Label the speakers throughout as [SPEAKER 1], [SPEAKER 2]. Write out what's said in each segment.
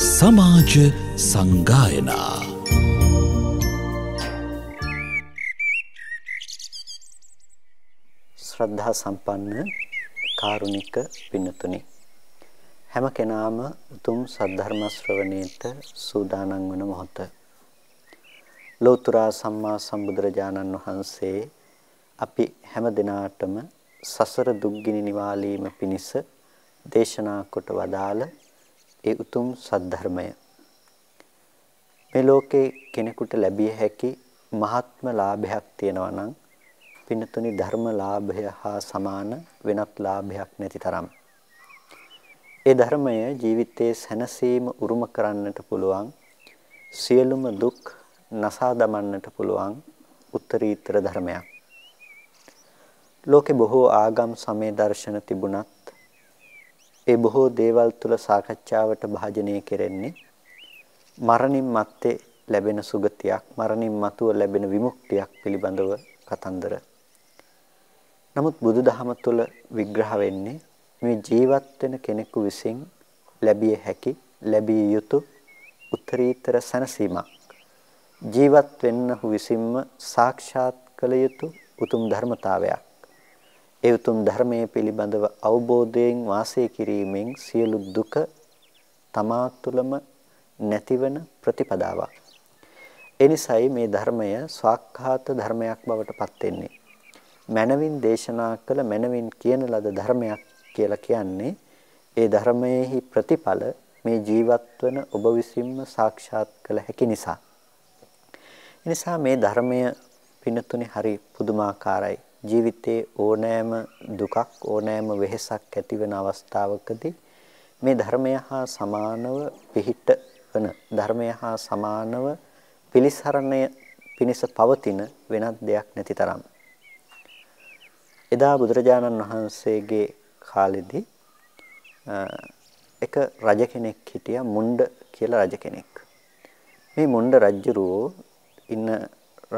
[SPEAKER 1] සමාජ සංගායනා ශ්‍රද්ධා සම්පන්න කාරුණික පින්නතුනි හැම කෙනාම උතුම් සද්ධර්ම ශ්‍රවණේට සූදානම් වන මොහොත ලෝතර සම්මා සම්බුදුරජාණන් වහන්සේ අපි හැම දිනාටම සසර දුක්ගිනි නිවාලීම පිණිස දේශනා කොට වදාළ ඒ උතුම් සද්ධර්මය මේ ලෝකේ කෙනෙකුට ලැබිය හැකි මහත්ම ලාභයක් තියෙනවා නම් පින්තුනි ධර්ම ලාභය හා සමාන වෙනත් ලාභයක් නැති තරම් ඒ ධර්මය ජීවිතයේ සැනසීම උරුම කරන්නට පුළුවන් සියලුම දුක් නසා දමන්නට පුළුවන් උත්තරීතර ධර්මයක්. ලෝකේ බොහෝ ආගම් සමේ දර්ශන තිබුණත් ඒ බොහෝ දේවල් තුල සාකච්ඡාවට භාජනය කෙරෙන්නේ මරණින් මත්තේ ලැබෙන සුගතියක් මරණින් මතුව ලැබෙන විමුක්තියක් පිළිබඳව කතන්දර. නමුත් බුදුදහම තුල විග්‍රහ වෙන්නේ මේ ජීවත් වෙන කෙනෙකු විසින් ලැබිය හැකි ලැබිය යුතු උත්තරීතර සැනසීමක්. ජීවත් වෙන්නහු විසින්ම සාක්ෂාත් කළ යුතු උතුම් ධර්මතාවයක්. ඒ උතුම් ධර්මයේ පිළිබඳව අවබෝධයෙන් වාසය කිරීමෙන් සියලු දුක තමා තුළම නැතිවන ප්‍රතිපදාවක්. එනිසයි මේ ධර්මය ස්වාක්ඛාත ධර්මයක් බවට පත් වෙන්නේ. මනවින් දේශනා කළ මනවින් කියන ලද ධර්මයක් කියලා කියන්නේ ඒ ධර්මයේහි ප්‍රතිඵල මේ ජීවත් වන ඔබ විසින්ම සාක්ෂාත් කළ හැකි නිසා. එනිසා මේ ධර්මය පිනතුනේ හරි පුදුමාකාරයි. ජීවිතේ ඕනෑම දුකක් ඕනෑම වෙහෙසක් ඇතිවෙන අවස්ථාවකදී මේ ධර්මය හා සමානව පිහිට වන ධර්මය හා සමානව පිලිසරණය පිණිස පවතින වෙනත් දෙයක් නැති තරම් එදා බුදුරජාණන් වහන්සේගේ කාලෙදී එක රජ කෙනෙක් හිටියා මුණ්ඩ කියලා රජ කෙනෙක් මේ මුණ්ඩ රජුරෝ ඉන්න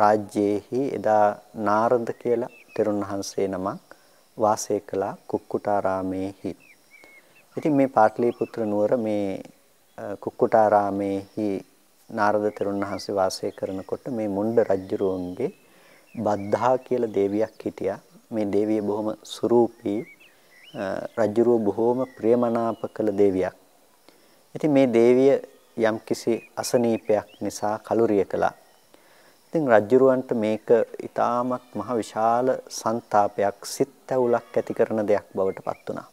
[SPEAKER 1] රාජ්‍යයේහි එදා නාරද කියලා තෙරුන් වහන්සේ නමක් වාසය කළා කුක්කුටාරාමේහි. ඉතින් මේ පාටලිපුත්‍ර නුවර මේ කුක්කුටාරාමේහි නාරද තෙරුන් වහන්සේ වාසය කරනකොට මේ මුණ්ඩ රජුරුවන්ගේ බද්ධා කියලා දේවියක් හිටියා. මේ දේවිය බොහොම සුරූපී රජුරුව බොහෝම ප්‍රියමනාප කළ දේවියක්. ඉතින් මේ දේවිය යම්කිසි අසනීපයක් නිසා කලුරිය කළා. ඉතින් රජ්ජුරුවන්ට මේක ඊටාමත් මහ විශාල ਸੰతాපයක් සිත් ඇවුලක් ඇති කරන දෙයක් බවට පත් වුණා.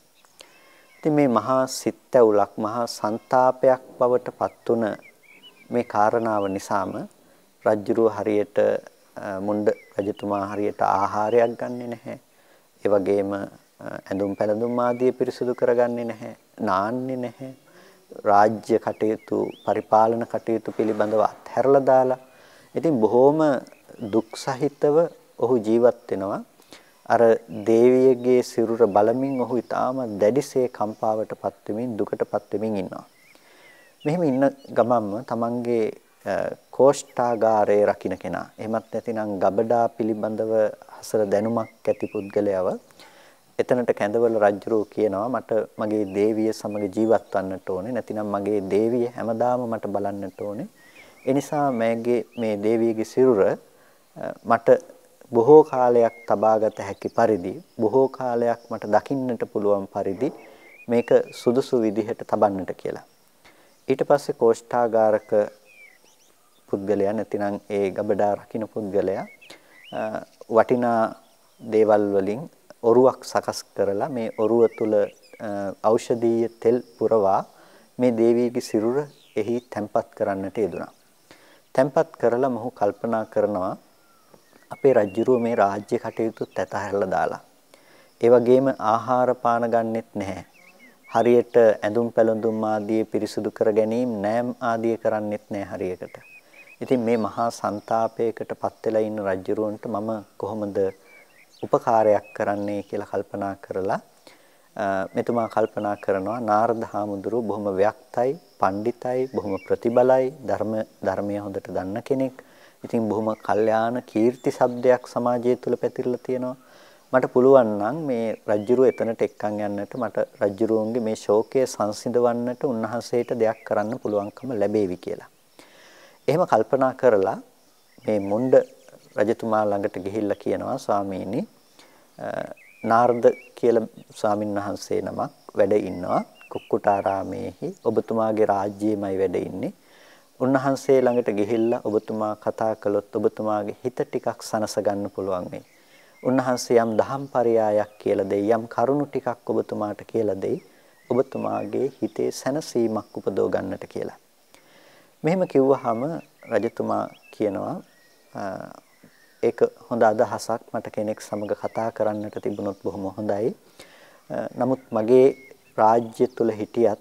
[SPEAKER 1] ඉතින් මේ මහා සිත් ඇවුලක් මහා ਸੰతాපයක් බවට පත් වුණ මේ කාරණාව නිසාම රජ්ජුරුව හරියට මුණ්ඩ රජතුමා හරියට ආහාරයක් ගන්නෙ නැහැ. ඒ වගේම ඇඳුම් පැළඳුම් ආදී පිරිසිදු කරගන්නේ නැහැ. නාන්නේ නැහැ. රාජ්‍ය කටයුතු පරිපාලන කටයුතු පිළිබඳව අත්හැරලා දාලා ඉතින් බොහොම දුක් සහිතව ඔහු ජීවත් වෙනවා. අර දේවියගේ සිරුර බලමින් ඔහු ඊටාම දැඩිසේ කම්පාවටපත් වෙමින් දුකටපත් වෙමින් ඉන්නවා. මෙහෙම ඉන්න ගමන්ම තමන්ගේ කෝෂ්ඨාගාරයේ රකින්න කෙනා එහෙමත් නැතිනම් ගබඩා පිළිබඳව හසර දැනුමක් ඇති පුද්ගලයව එතනට කැඳවල රජුරෝ කියනවා මට මගේ දේවිය සමග ජීවත් වන්නට ඕනේ නැතිනම් මගේ දේවිය හැමදාම මට බලන්නට ඕනේ ඒ නිසා මෑගේ මේ දේවියගේ සිරුර මට බොහෝ කාලයක් තබාගත හැකි පරිදි බොහෝ කාලයක් මට දකින්නට පුළුවන් පරිදි මේක සුදුසු විදිහට තබන්නට කියලා. ඊට පස්සේ කෝෂ්ඨාගාරක පුද්ගලයා නැතිනම් ඒ ගබඩා රකින්න පුද්ගලයා වටිනා දේවල් වලින් ඔරුවක් සකස් කරලා මේ ඔරුව තුල ඖෂධීය තෙල් පුරවා මේ දේවියගේ සිරුර එහි තැම්පත් කරන්නට යෙදුණා. තැම්පත් කරලා මොහු කල්පනා කරනවා අපේ රජුරුව මේ රාජ්‍ය කටයුතුත් ඇතහැරලා දාලා. ඒ වගේම ආහාර පාන ගන්නෙත් නැහැ. හරියට ඇඳුම් පැළඳුම් ආදී පිරිසුදු කර ගැනීම නෑම් ආදී කරන්නෙත් නෑ හරියකට. ඉතින් මේ මහා ਸੰతాපයකට පත් වෙලා ඉන්න රජුරවන්ට මම කොහොමද උපකාරයක් කරන්නේ කියලා කල්පනා කරලා මෙතුමා කල්පනා කරනවා නාරද හාමුදුරුව බොහොම ව්‍යක්තයි පඬිතයි බොහොම ප්‍රතිබලයි ධර්ම ධර්මය හොඳට දන්න කෙනෙක්. ඉතින් බොහොම කල්යාණ කීර්ති શબ્දයක් සමාජය තුල පැතිරලා තියෙනවා. මට පුළුවන් නම් මේ රජ්ජුරුව එතනට එක්කන් යන්නට මට රජ්ජුරුවන්ගේ මේ ශෝකය සංසිඳවන්නට උන්වහන්සේට දෙයක් කරන්න පුළුවන්කම ලැබේවි කියලා. එහෙම කල්පනා කරලා මේ මුණ්ඩ රජතුමා ළඟට ගිහිල්ලා කියනවා ස්වාමීනි නාර්ද කියලා ස්වාමින් වහන්සේ නමක් වැඩ ඉන්නවා. කුක්කුටාරාමේහි ඔබතුමාගේ රාජ්‍යයේමයි වැඩ ඉන්නේ. උන්වහන්සේ ළඟට ගිහිල්ලා ඔබතුමා කතා කළොත් ඔබතුමාගේ හිත ටිකක් සනස ගන්න පුළුවන් වෙයි. උන්වහන්සේ යම් දහම් පරයායක් කියලා දෙයි යම් කරුණු ටිකක් ඔබතුමාට කියලා දෙයි ඔබතුමාගේ හිතේ සැනසීමක් උපදව ගන්නට කියලා. මෙහෙම කිව්වහම රජතුමා කියනවා ඒක හොඳ අදහසක් මට කෙනෙක් සමග කතා කරන්නට තිබුණොත් බොහොම හොඳයි. නමුත් මගේ රාජ්‍ය තුල හිටියත්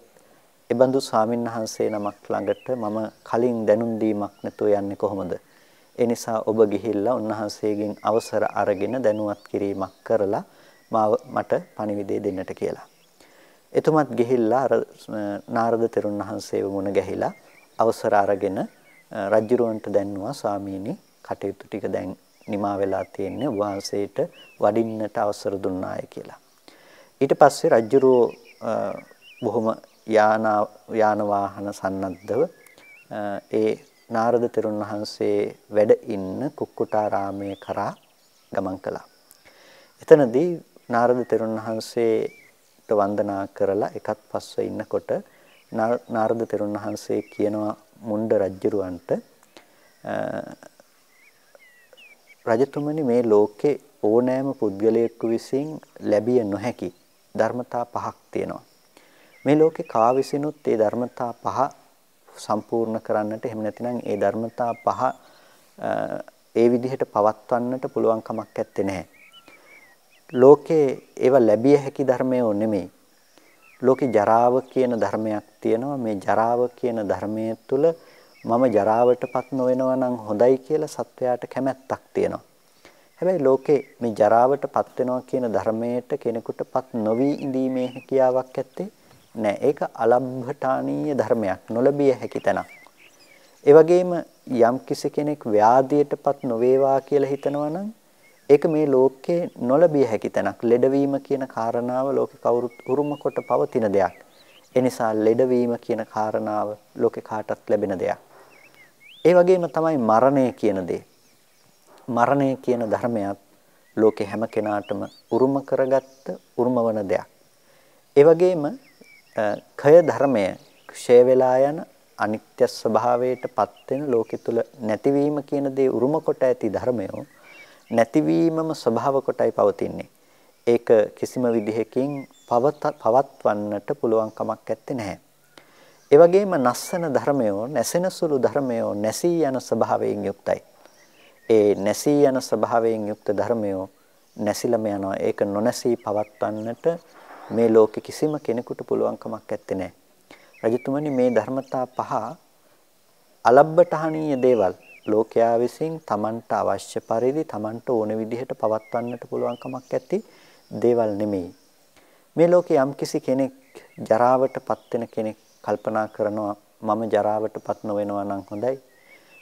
[SPEAKER 1] එබඳු ස්වාමින්වහන්සේ නමක් ළඟට මම කලින් දැනුම් දීමක් නැතුව යන්නේ කොහොමද? ඒ නිසා ඔබ ගිහිල්ලා උන්වහන්සේගෙන් අවසර අරගෙන දැනුවත් කිරීමක් කරලා මාව මට පණිවිඩය දෙන්නට කියලා. එතුමත් ගිහිල්ලා අර නාරද තෙරුන් වහන්සේව මුණ ගැහිලා අවසර අරගෙන රජුරවන්ට දැන්නුවා ස්වාමීනි කටයුතු ටික දැන් නිමා වෙලා තියෙන්නේ වහන්සේට වඩින්නට අවසර දුන්නාය කියලා. ඊට පස්සේ රජුරෝ බොහොම යාන යාන වාහන සන්නද්ධව ඒ නාරද තෙරුන් වහන්සේ වැඩ ඉන්න කුක්කුටාරාමයේ කරා ගමන් කළා. එතනදී නාරද තෙරුන් වහන්සේට වන්දනා කරලා එකත් පස්ව ඉන්නකොට නාරද තෙරුන් වහන්සේ කියනවා මුණ්ඩ රජුරවන්ට රජතුමනි මේ ලෝකේ ඕනෑම පුද්ගලයෙකු විසින් ලැබිය නොහැකි ධර්මතා පහක් තියෙනවා. මේ ලෝකේ කා විසිනුත් ඒ ධර්මතා පහ සම්පූර්ණ කරන්නට එහෙම නැතිනම් ඒ ධර්මතා පහ ඒ විදිහට පවත්වන්නට පුළුවන් කමක් නැත්තේ නැහැ. ලෝකේ ඒව ලැබිය හැකි ධර්මයෝ නෙමෙයි. ලෝකේ ජරාව කියන ධර්මයක් තියෙනවා. මේ ජරාව කියන ධර්මයේ තුල මම ජරාවටපත් නොවෙනවා නම් හොඳයි කියලා සත්වයාට කැමැත්තක් තියෙනවා. හැබැයි ලෝකේ මේ ජරාවටපත් වෙනවා කියන ධර්මයට කෙනෙකුටපත් නොවි ඉඳීමේ හැකියාවක් ඇත්තේ නෑ. ඒක අලම්භඨානීය ධර්මයක්. නොලබිය හැකි තැනක්. ඒ වගේම යම් කිසි කෙනෙක් ව්‍යාධියටපත් නොවේවා කියලා හිතනවනම් ඒක මේ ලෝකේ නොලබිය හැකි තැනක්. ලෙඩවීම කියන කාරණාව ලෝකේ කවුරුත් උරුම කොට පවතින දෙයක්. ඒ නිසා ලෙඩවීම කියන කාරණාව ලෝකේ කාටත් ලැබෙන දෙයක්. ඒ වගේම තමයි මරණය කියන දේ. මරණය කියන ධර්මයත් ලෝකේ හැම කෙනාටම උරුම කරගත්ත උරුම වන දෙයක්. ඒ වගේම කය ධර්මය ක්ෂය වෙලා යන අනිත්‍ය ස්වභාවයට පත් වෙන ලෝකෙ තුල නැතිවීම කියන දේ උරුම කොට ඇති ධර්මයෝ නැතිවීමම ස්වභාව කොටයි පවතින්නේ. ඒක කිසිම විදිහකින් පවත්වන්නට පුළුවන් කමක් ඇත්තේ නැහැ. ඒ වගේම නස්සන ධර්මයෝ නැසෙන සුළු ධර්මයෝ නැසී යන ස්වභාවයෙන් යුක්තයි. ඒ නැසී යන ස්වභාවයෙන් යුක්ත ධර්මය නැසිලම යනවා. ඒක නොනැසී පවත්වන්නට මේ ලෝකෙ කිසිම කෙනෙකුට පුළුවන්කමක් ඇත්තේ නැහැ. රජතුමනි මේ ධර්මතා පහ අලබ්බටහනීය දේවල් ලෝකයා විසින් Tamanට අවශ්‍ය පරිදි Tamanට ඕන විදිහට පවත්වන්නට පුළුවන්කමක් ඇති දේවල් නෙමෙයි. මේ ලෝකේ යම්කිසි කෙනෙක් ජරාවටපත් වෙන කෙනෙක් කල්පනා කරනවා මම ජරාවටපත් නොවෙනවා නම් හොඳයි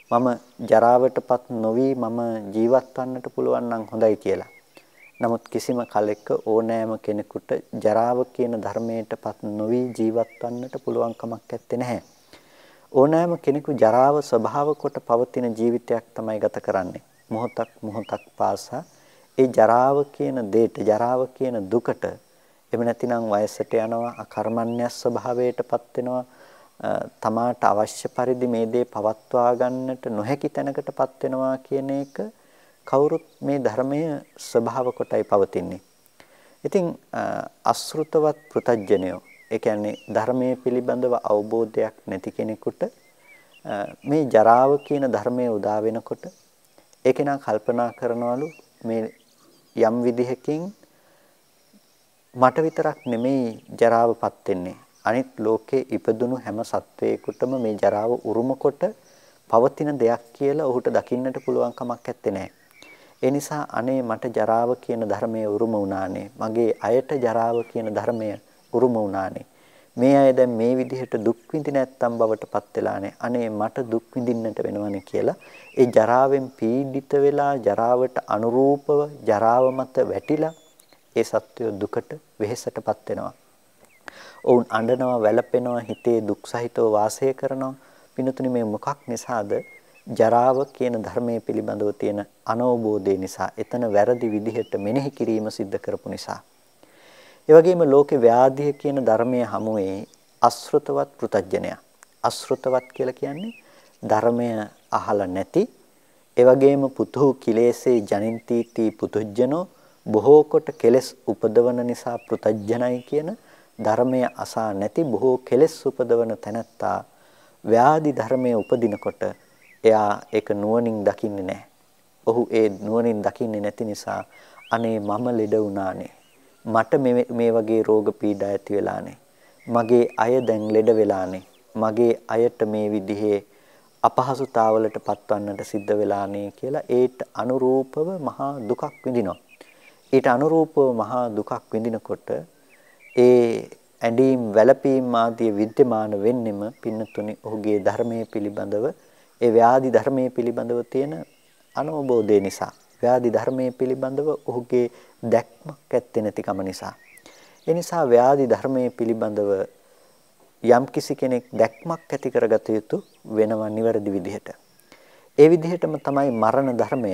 [SPEAKER 1] මම ජරාවටපත් නොවි මම ජීවත් වන්නට පුළුවන් නම් හොඳයි කියලා. නමුත් කිසිම කලෙක ඕනෑම කෙනෙකුට ජරාව කියන ධර්මයටපත් නොවි ජීවත් වන්නට පුළුවන් කමක් නැත්තේ නැහැ. ඕනෑම කෙනෙකු ජරාව ස්වභාව කොට පවතින ජීවිතයක් තමයි ගත කරන්නේ. මොහොතක් මොහොතක් පාසා ඒ ජරාව කියන දෙයට ජරාව කියන දුකට එහෙම නැතිනම් වයසට යනවා අකර්මණ්‍ය ස්වභාවයටපත් වෙනවා තමාට අවශ්‍ය පරිදි මේ දේ පවත්වා ගන්නට නොහැකි තැනකටපත් වෙනවා කියන එක කවුරුත් මේ ධර්මය ස්වභාව කොටයි පවතින්නේ. ඉතින් අසෘතවත් පෘතජ්ජනයෝ ඒ කියන්නේ ධර්මයේ පිළිබඳව අවබෝධයක් නැති කෙනෙකුට මේ ජරාව කියන ධර්මය උදා වෙනකොට ඒකේනම් කල්පනා කරනවලු මේ යම් විදිහකින් මට විතරක් නෙමෙයි ජරාවපත් වෙන්නේ අනිත් ලෝකේ ඉපදුණු හැම සත්වයකටම මේ ජරාව උරුමකොට පවතින දෙයක් කියලා ඔහුට දකින්නට පුළුවන් කමක් ඇත්තේ නැහැ. ඒ නිසා අනේ මට ජරාව කියන ධර්මය උරුම වුණානේ. මගේ අයට ජරාව කියන ධර්මය උරුම වුණානේ. මේ අය දැන් මේ විදිහට දුක් විඳින නැත්තම් බවට පත් වෙලානේ අනේ මට දුක් විඳින්නට වෙනවනේ කියලා ඒ ජරාවෙන් පීඩිත වෙලා ජරාවට අනුරූපව ජරාව මත වැටිලා ඒ සත්වය දුකට වෙහෙසටපත් වෙනවා ඔවුන් අඬනවා, වැළපෙනවා, හිතේ දුක් සහිතව වාසය කරනවා. පිනතුනි මේ මොකක් නිසාද? ජරාව කියන ධර්මයේ පිළිබඳව තියෙන අනෝබෝධය නිසා, එතන වැරදි විදිහට මෙනෙහි කිරීම සිද්ධ කරපු නිසා. ඒ වගේම ලෝකේ ව්‍යාධිය කියන ධර්මයේ හමුවේ අශෘතවත් පෘතජ්ජනයා. අශෘතවත් කියලා කියන්නේ ධර්මය අහලා නැති ඒ වගේම පුතු කිලේසේ ජනින්තීති පුතුජ්ජනෝ බොහෝ කොට කෙලස් උපදවන නිසා පෘතජ්ජනයි කියන ධර්මය අසා නැති බොහෝ කෙලෙස් උපදවන තැනැත්තා ව්‍යාධි ධර්මයේ උපදිනකොට එයා ඒක නුවණින් දකින්නේ නැහැ. ඔහු ඒ නුවණින් දකින්නේ නැති නිසා අනේ මම ලෙඩ වුණානේ. මට මේ වගේ රෝග පීඩා ඇති වෙලානේ. මගේ අය දැන් ලෙඩ වෙලානේ. මගේ අයට මේ විදිහේ අපහසුතාවලට පත්වන්නට සිද්ධ වෙලානේ කියලා ඒට අනුරූපව මහා දුකක් විඳිනවා. ඊට අනුරූපව මහා දුකක් විඳිනකොට ඒ ඇඳීම් වැළපීම් ආදී විද්‍යමාන වෙන්නෙම පින්නතුනි ඔහුගේ ධර්මයේ පිළිබඳව ඒ ව්‍යාධි ධර්මයේ පිළිබඳව තියෙන අනෝබෝධය නිසා ව්‍යාධි ධර්මයේ පිළිබඳව ඔහුගේ දැක්මක් ඇත්තේ නැතිකම නිසා ඒ නිසා ව්‍යාධි ධර්මයේ පිළිබඳව යම්කිසි කෙනෙක් දැක්මක් ඇති කරගත යුතු වෙනවා නිවැරදි විදිහට ඒ විදිහටම තමයි මරණ ධර්මය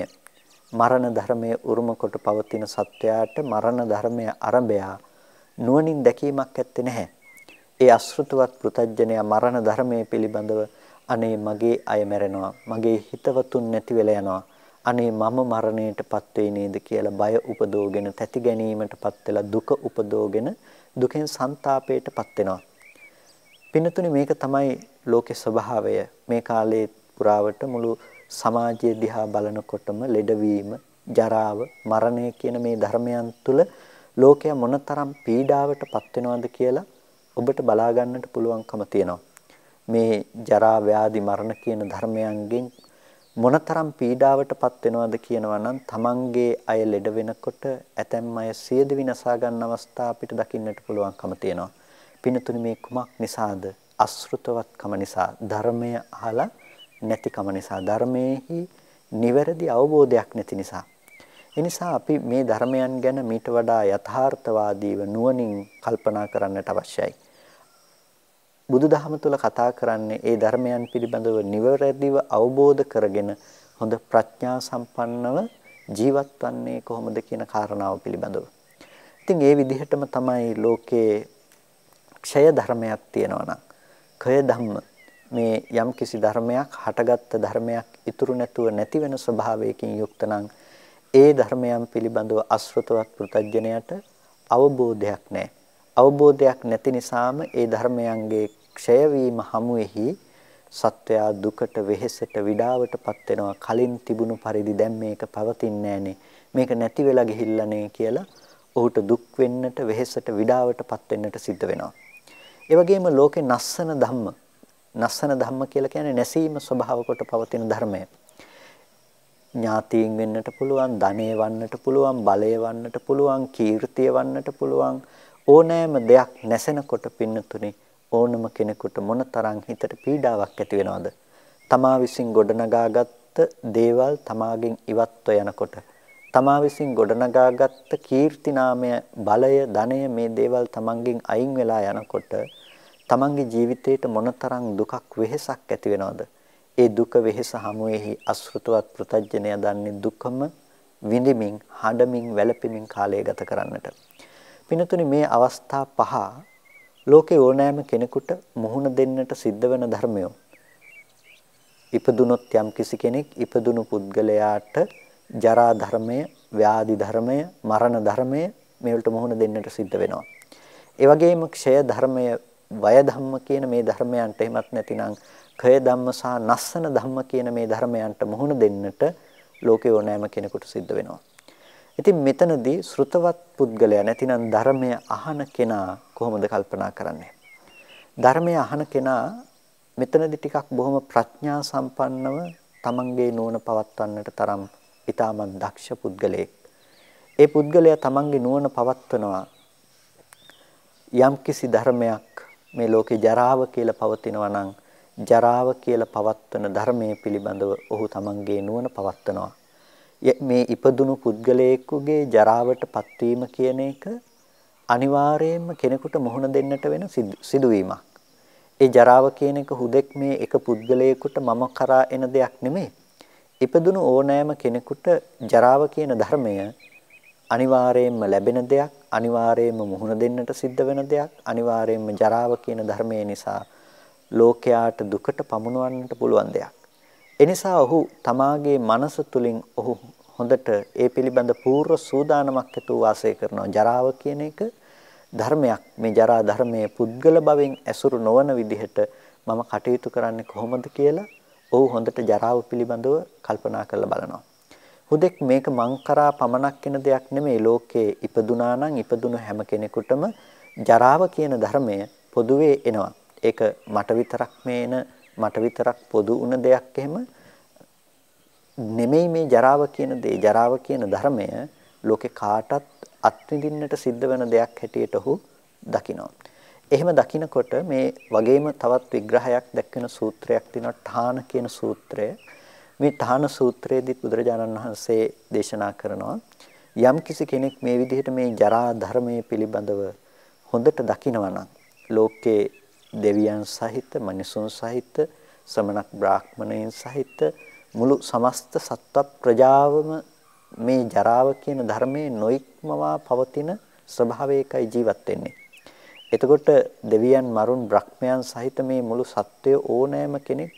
[SPEAKER 1] මරණ ධර්මයේ උරුම කොට පවතින සත්‍යයට මරණ ධර්මයේ අරඹයා නුවණින් දැකීමක් ඇත්තේ නැහැ. ඒ අසෘතවත් පෘතජ්ජනයා මරණ ධර්මයේ පිළිබඳව අනේ මගේ අය මැරෙනවා. මගේ හිතවතුන් නැති වෙලා යනවා. අනේ මම මරණයටපත් වෙයි නේද කියලා බය උපදෝගෙන තැති ගැනීමටපත් වෙලා දුක උපදෝගෙන දුකෙන් ਸੰతాපයටපත් වෙනවා. පින්නතුනි මේක තමයි ලෝකේ ස්වභාවය. මේ කාලයේ පුරාවට මුළු සමාජය දිහා බලනකොටම ලෙඩවීම, ජරාව, මරණය කියන මේ ධර්මයන් තුළ ලෝකය මොනතරම් පීඩාවට පත් වෙනවද කියලා ඔබට බලා ගන්නට පුළුවන්කම තියෙනවා. මේ ජරා ව්‍යාධි මරණ කියන ධර්මයන්ගෙන් මොනතරම් පීඩාවට පත් වෙනවද කියනවා නම් තමන්ගේ අය ලෙඩ වෙනකොට ඇතැම් අය සියද විනාශා ගන්න අවස්ථා අපිට දකින්නට පුළුවන්කම තියෙනවා. පිනතුනි මේ කුමක් නිසාද? අසෘතවත්කම නිසා, ධර්මය අහලා නැතිකම නිසා, ධර්මයේහි නිවැරදි අවබෝධයක් නැති නිසා. එනිසා අපි මේ ධර්මයන් ගැන මීට වඩා යථාර්ථවාදීව නුවණින් කල්පනා කරන්නට අවශ්‍යයි. බුදුදහම තුළ කතා කරන්නේ ඒ ධර්මයන් පිළිබඳව නිවැරදිව අවබෝධ කරගෙන හොඳ ප්‍රඥා සම්පන්නව ජීවත් වන්නේ කොහොමද කියන කාරණාව පිළිබඳව. ඉතින් ඒ විදිහටම තමයි ලෝකයේ ක්ෂය ධර්මයක් තියෙනවා නම් ක්ෂය ධම්ම මේ යම්කිසි ධර්මයක් හටගත්ත ධර්මයක් ඉතුරු නැතුව නැති වෙන ස්වභාවයකින් යුක්ත නම් ඒ ධර්මයන් පිළිබඳව අසෘතවත් පෘතජ්ජනයට අවබෝධයක් නැහැ. අවබෝධයක් නැති නිසාම ඒ ධර්මයන්ගේ ක්ෂය වීම හමුෙහි සත්වයා දුකට වෙහෙසට විඩාවටපත් වෙනවා. කලින් තිබුණු පරිදි දැන් මේක පවතින්නේ නැහනේ. මේක නැති වෙලා ගිහිල්ලානේ කියලා ඔහුට දුක් වෙන්නට වෙහෙසට විඩාවටපත් වෙන්නට සිද්ධ වෙනවා. ඒ වගේම ලෝකේ නස්සන ධම්ම නස්සන ධම්ම කියලා කියන්නේ නැසීම ස්වභාව කොට පවතින ධර්මය. ඥාතීන් වෙන්නට පුළුවන්, ධනෙ වන්නට පුළුවන්, බලය වන්නට පුළුවන්, කීර්තිය වන්නට පුළුවන්. ඕනෑම දෙයක් නැසෙනකොට පින්නතුනේ ඕනම කෙනෙකුට මොනතරම් හිතට පීඩාවක් ඇති වෙනවද? තමා විසින් ගොඩනගාගත්ත දේවල් තමාගෙන් ඉවත්ව යනකොට තමා විසින් ගොඩනගාගත්ත කීර්ති නාමය බලය ධනය මේ දේවල් තමන්ගෙන් අයින් වෙලා යනකොට තමන්ගේ ජීවිතේට මොනතරම් දුකක් වෙහෙසක් ඇති වෙනවද ඒ දුක වෙහෙස හමුවේහි අසෘතවත් ප්‍රතජ්ජනය දන්නේ දුකම විඳිමින් හඬමින් වැළපෙමින් කාලය ගත කරන්නට. පිනතුනි මේ අවස්ථා පහ ලෝකේ ඕනෑම කෙනෙකුට මුහුණ දෙන්නට සිද්ධ වෙන ධර්මයෝ. ඉපදුනොත් යම් කිසි කෙනෙක් ඉපදුණු පුද්ගලයාට ජරා ධර්මය, ව්‍යාධි ධර්මය, මරණ ධර්මය මේවලට මුහුණ දෙන්නට සිද්ධ වෙනවා. ඒ වගේම ක්ෂය ධර්මය, වය ධම්ම කියන මේ ධර්මයන්ට එමත් නැතිනම් කය ධම්ම සහ නස්සන ධම්ම කියන මේ ධර්මයන්ට මුහුණ දෙන්නට ලෝකේ ඕනෑම කෙනෙකුට සිද්ධ වෙනවා. ඉතින් මෙතනදී ශ්‍රුතවත් පුද්ගලයා නැතිනම් ධර්මය අහන කෙනා කොහොමද කල්පනා කරන්නේ? ධර්මය අහන කෙනා මෙතනදී ටිකක් බොහොම ප්‍රඥා සම්පන්නව තමන්ගේ නුවණ පවත්වන්නට තරම් ඊටමන් දක්ෂ පුද්ගලයෙක්. ඒ පුද්ගලයා තමන්ගේ නුවණ පවත්වනවා යම්කිසි ධර්මයක් මේ ලෝකේ ජරාව කියලා පවතිනවා නම් ජරාව කියලා පවත්වන ධර්මයේ පිළිබඳව ඔහු තමන්ගේ නුවණ පවත්වනවා. මේ ඉපදුණු පුද්ගලයෙකුගේ ජරාවට පත්වීම කියන එක අනිවාර්යයෙන්ම කෙනෙකුට මුහුණ දෙන්නට වෙන සිදුවීමක්. ඒ ජරාව කියන එක හුදෙක් මේ එක පුද්ගලයෙකුට මම කරා එන දෙයක් නෙමෙයි. ඉපදුණු ඕනෑම කෙනෙකුට ජරාව කියන ධර්මය අනිවාර්යයෙන්ම ලැබෙන දෙයක් අනිවාර්යයෙන්ම මුහුණ දෙන්නට සිද්ධ වෙන දෙයක් අනිවාර්යයෙන්ම ජරාව කියන ධර්මය නිසා ලෝකයාට දුකට පමුණවන්නට පුළුවන් දෙයක්. එනිසා ඔහු තමාගේ මනස තුලින් ඔහු හොඳට ඒ පිළිබඳ පූර්ව සූදානමක් ඇතුව වාසය කරනවා. ජරාව කියන එක ධර්මයක්. මේ ජරා ධර්මයේ පුද්ගල භවෙන් ඇසුරු නොවන විදිහට මම කටයුතු කරන්නේ කොහොමද කියලා ඔහු හොඳට ජරාව පිළිබඳව කල්පනා කරලා බලනවා. හුදෙක් මේක මං කරා පමණක් වෙන දෙයක් නෙමෙයි ලෝකයේ ඉපදුනා නම් ඉපදුණු හැම කෙනෙකුටම ජරාව කියන ධර්මය පොදුවේ එනවා. ඒක මට විතරක් මේන මට විතරක් පොදු වුණ දෙයක් එහෙම නෙමෙයි මේ ජරාව කියන දේ ජරාව කියන ධර්මය ලෝකේ කාටත් අත්විඳින්නට සිද්ධ වෙන දෙයක් හැටියට ඔහු දකිනවා. එහෙම දකිනකොට මේ වගේම තවත් විග්‍රහයක් දක්වන සූත්‍රයක් තියෙනවා ඨාන කියන සූත්‍රය. මේ ඨාන සූත්‍රයේදීත් බුදුරජාණන් වහන්සේ දේශනා කරනවා යම් කිසි කෙනෙක් මේ විදිහට මේ ජරා ධර්මයේ පිළිබඳව හොඳට දකිනවා නම් ලෝකේ දෙවියන් සහිත මිනිසුන් සහිත ශ්‍රමණක් බ්‍රාහ්මණයන් සහිත මුළු සමස්ත සත්ව ප්‍රජාවම මේ ජරාව කියන ධර්මයේ නොයික්මවා පවතින ස්වභාවයකයි ජීවත් වෙන්නේ. එතකොට දෙවියන් මරුන් බ්‍රහ්මයන් සහිත මේ මුළු සත්වය ඕනෑම කෙනෙක්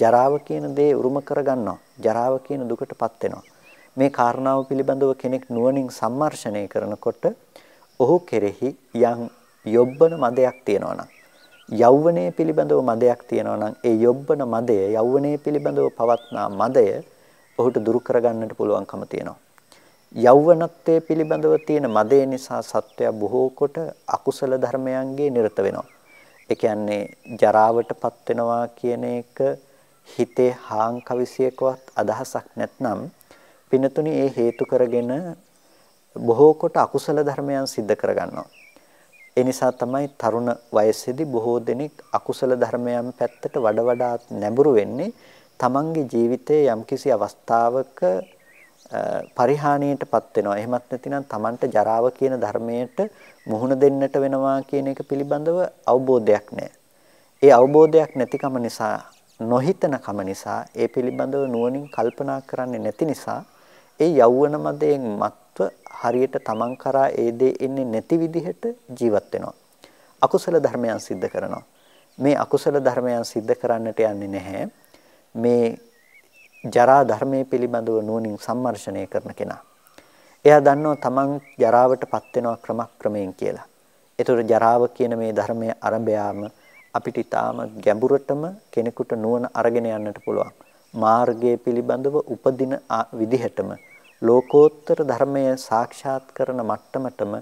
[SPEAKER 1] ජරාව කියන දේ උරුම කරගන්නවා. ජරාව කියන දුකටපත් වෙනවා. මේ කාරණාව පිළිබඳව කෙනෙක් නුවණින් සම්මර්ෂණය කරනකොට ඔහු කෙරෙහි යම් යොබ්බන මදයක් තියෙනවා නම් යෞවනයේ පිළිබඳව මදයක් තියෙනවා නම් ඒ යොබ්බන මදය යෞවනයේ පිළිබඳව පවත්නා මදය ඔහුට දුරු කරගන්නට පුළුවන්කම තියෙනවා. යෞවනත්වයේ පිළිබඳව තියෙන මදේ නිසා සත්වයා බොහෝ කොට අකුසල ධර්මයන්ගේ නිරත වෙනවා. ඒ කියන්නේ ජරාවටපත් වෙනවා කියන එක හිතේ හාංකවිසියකවත් අදහසක් නැත්නම් පිනතුනි ඒ හේතු කරගෙන බොහෝ කොට අකුසල ධර්මයන් සිද්ධ කරගන්නවා. ඒ නිසා තමයි තරුණ වයසේදී බොහෝ දෙනෙක් අකුසල ධර්මයන් පැත්තට වඩා වඩා නැඹුරු වෙන්නේ තමන්ගේ ජීවිතයේ යම්කිසි අවස්ථාවක පරිහානියටපත් වෙනවා. එහෙමත් නැතිනම් තමන්ට ජරාව කියන ධර්මයට මුහුණ දෙන්නට වෙනවා කියන එක පිළිබඳව අවබෝධයක් නැහැ. ඒ අවබෝධයක් නැතිකම නිසා නොහිතනකම නිසා ඒ පිළිබඳව නුවණින් කල්පනා කරන්නේ නැති නිසා ඒ යෞවන මදයෙන් මත් සත්ව හරියට තමන් කරා ඒ දේ එන්නේ නැති විදිහට ජීවත් වෙනවා. අකුසල ධර්මයන් සිද්ධ කරනවා. මේ අකුසල ධර්මයන් සිද්ධ කරන්නට යන්නේ නැහැ. මේ ජරා ධර්මයේ පිළිබඳව නුවණින් සම්මර්ෂණය කරන කෙනා. එයා දන්නවා තමන් ජරාවටපත් වෙනවා ක්‍රමක්‍රමයෙන් කියලා. ඒතර ජරාව කියන මේ ධර්මයේ ආරම්භයම අපිට ඊටාම ගැඹුරටම කෙනෙකුට නුවණ අරගෙන යන්නට පුළුවන්. මාර්ගයේ පිළිබඳව උපදින විදිහටම ලෝකෝත්තර ධර්මය සාක්ෂාත් කරන මට්ටමටම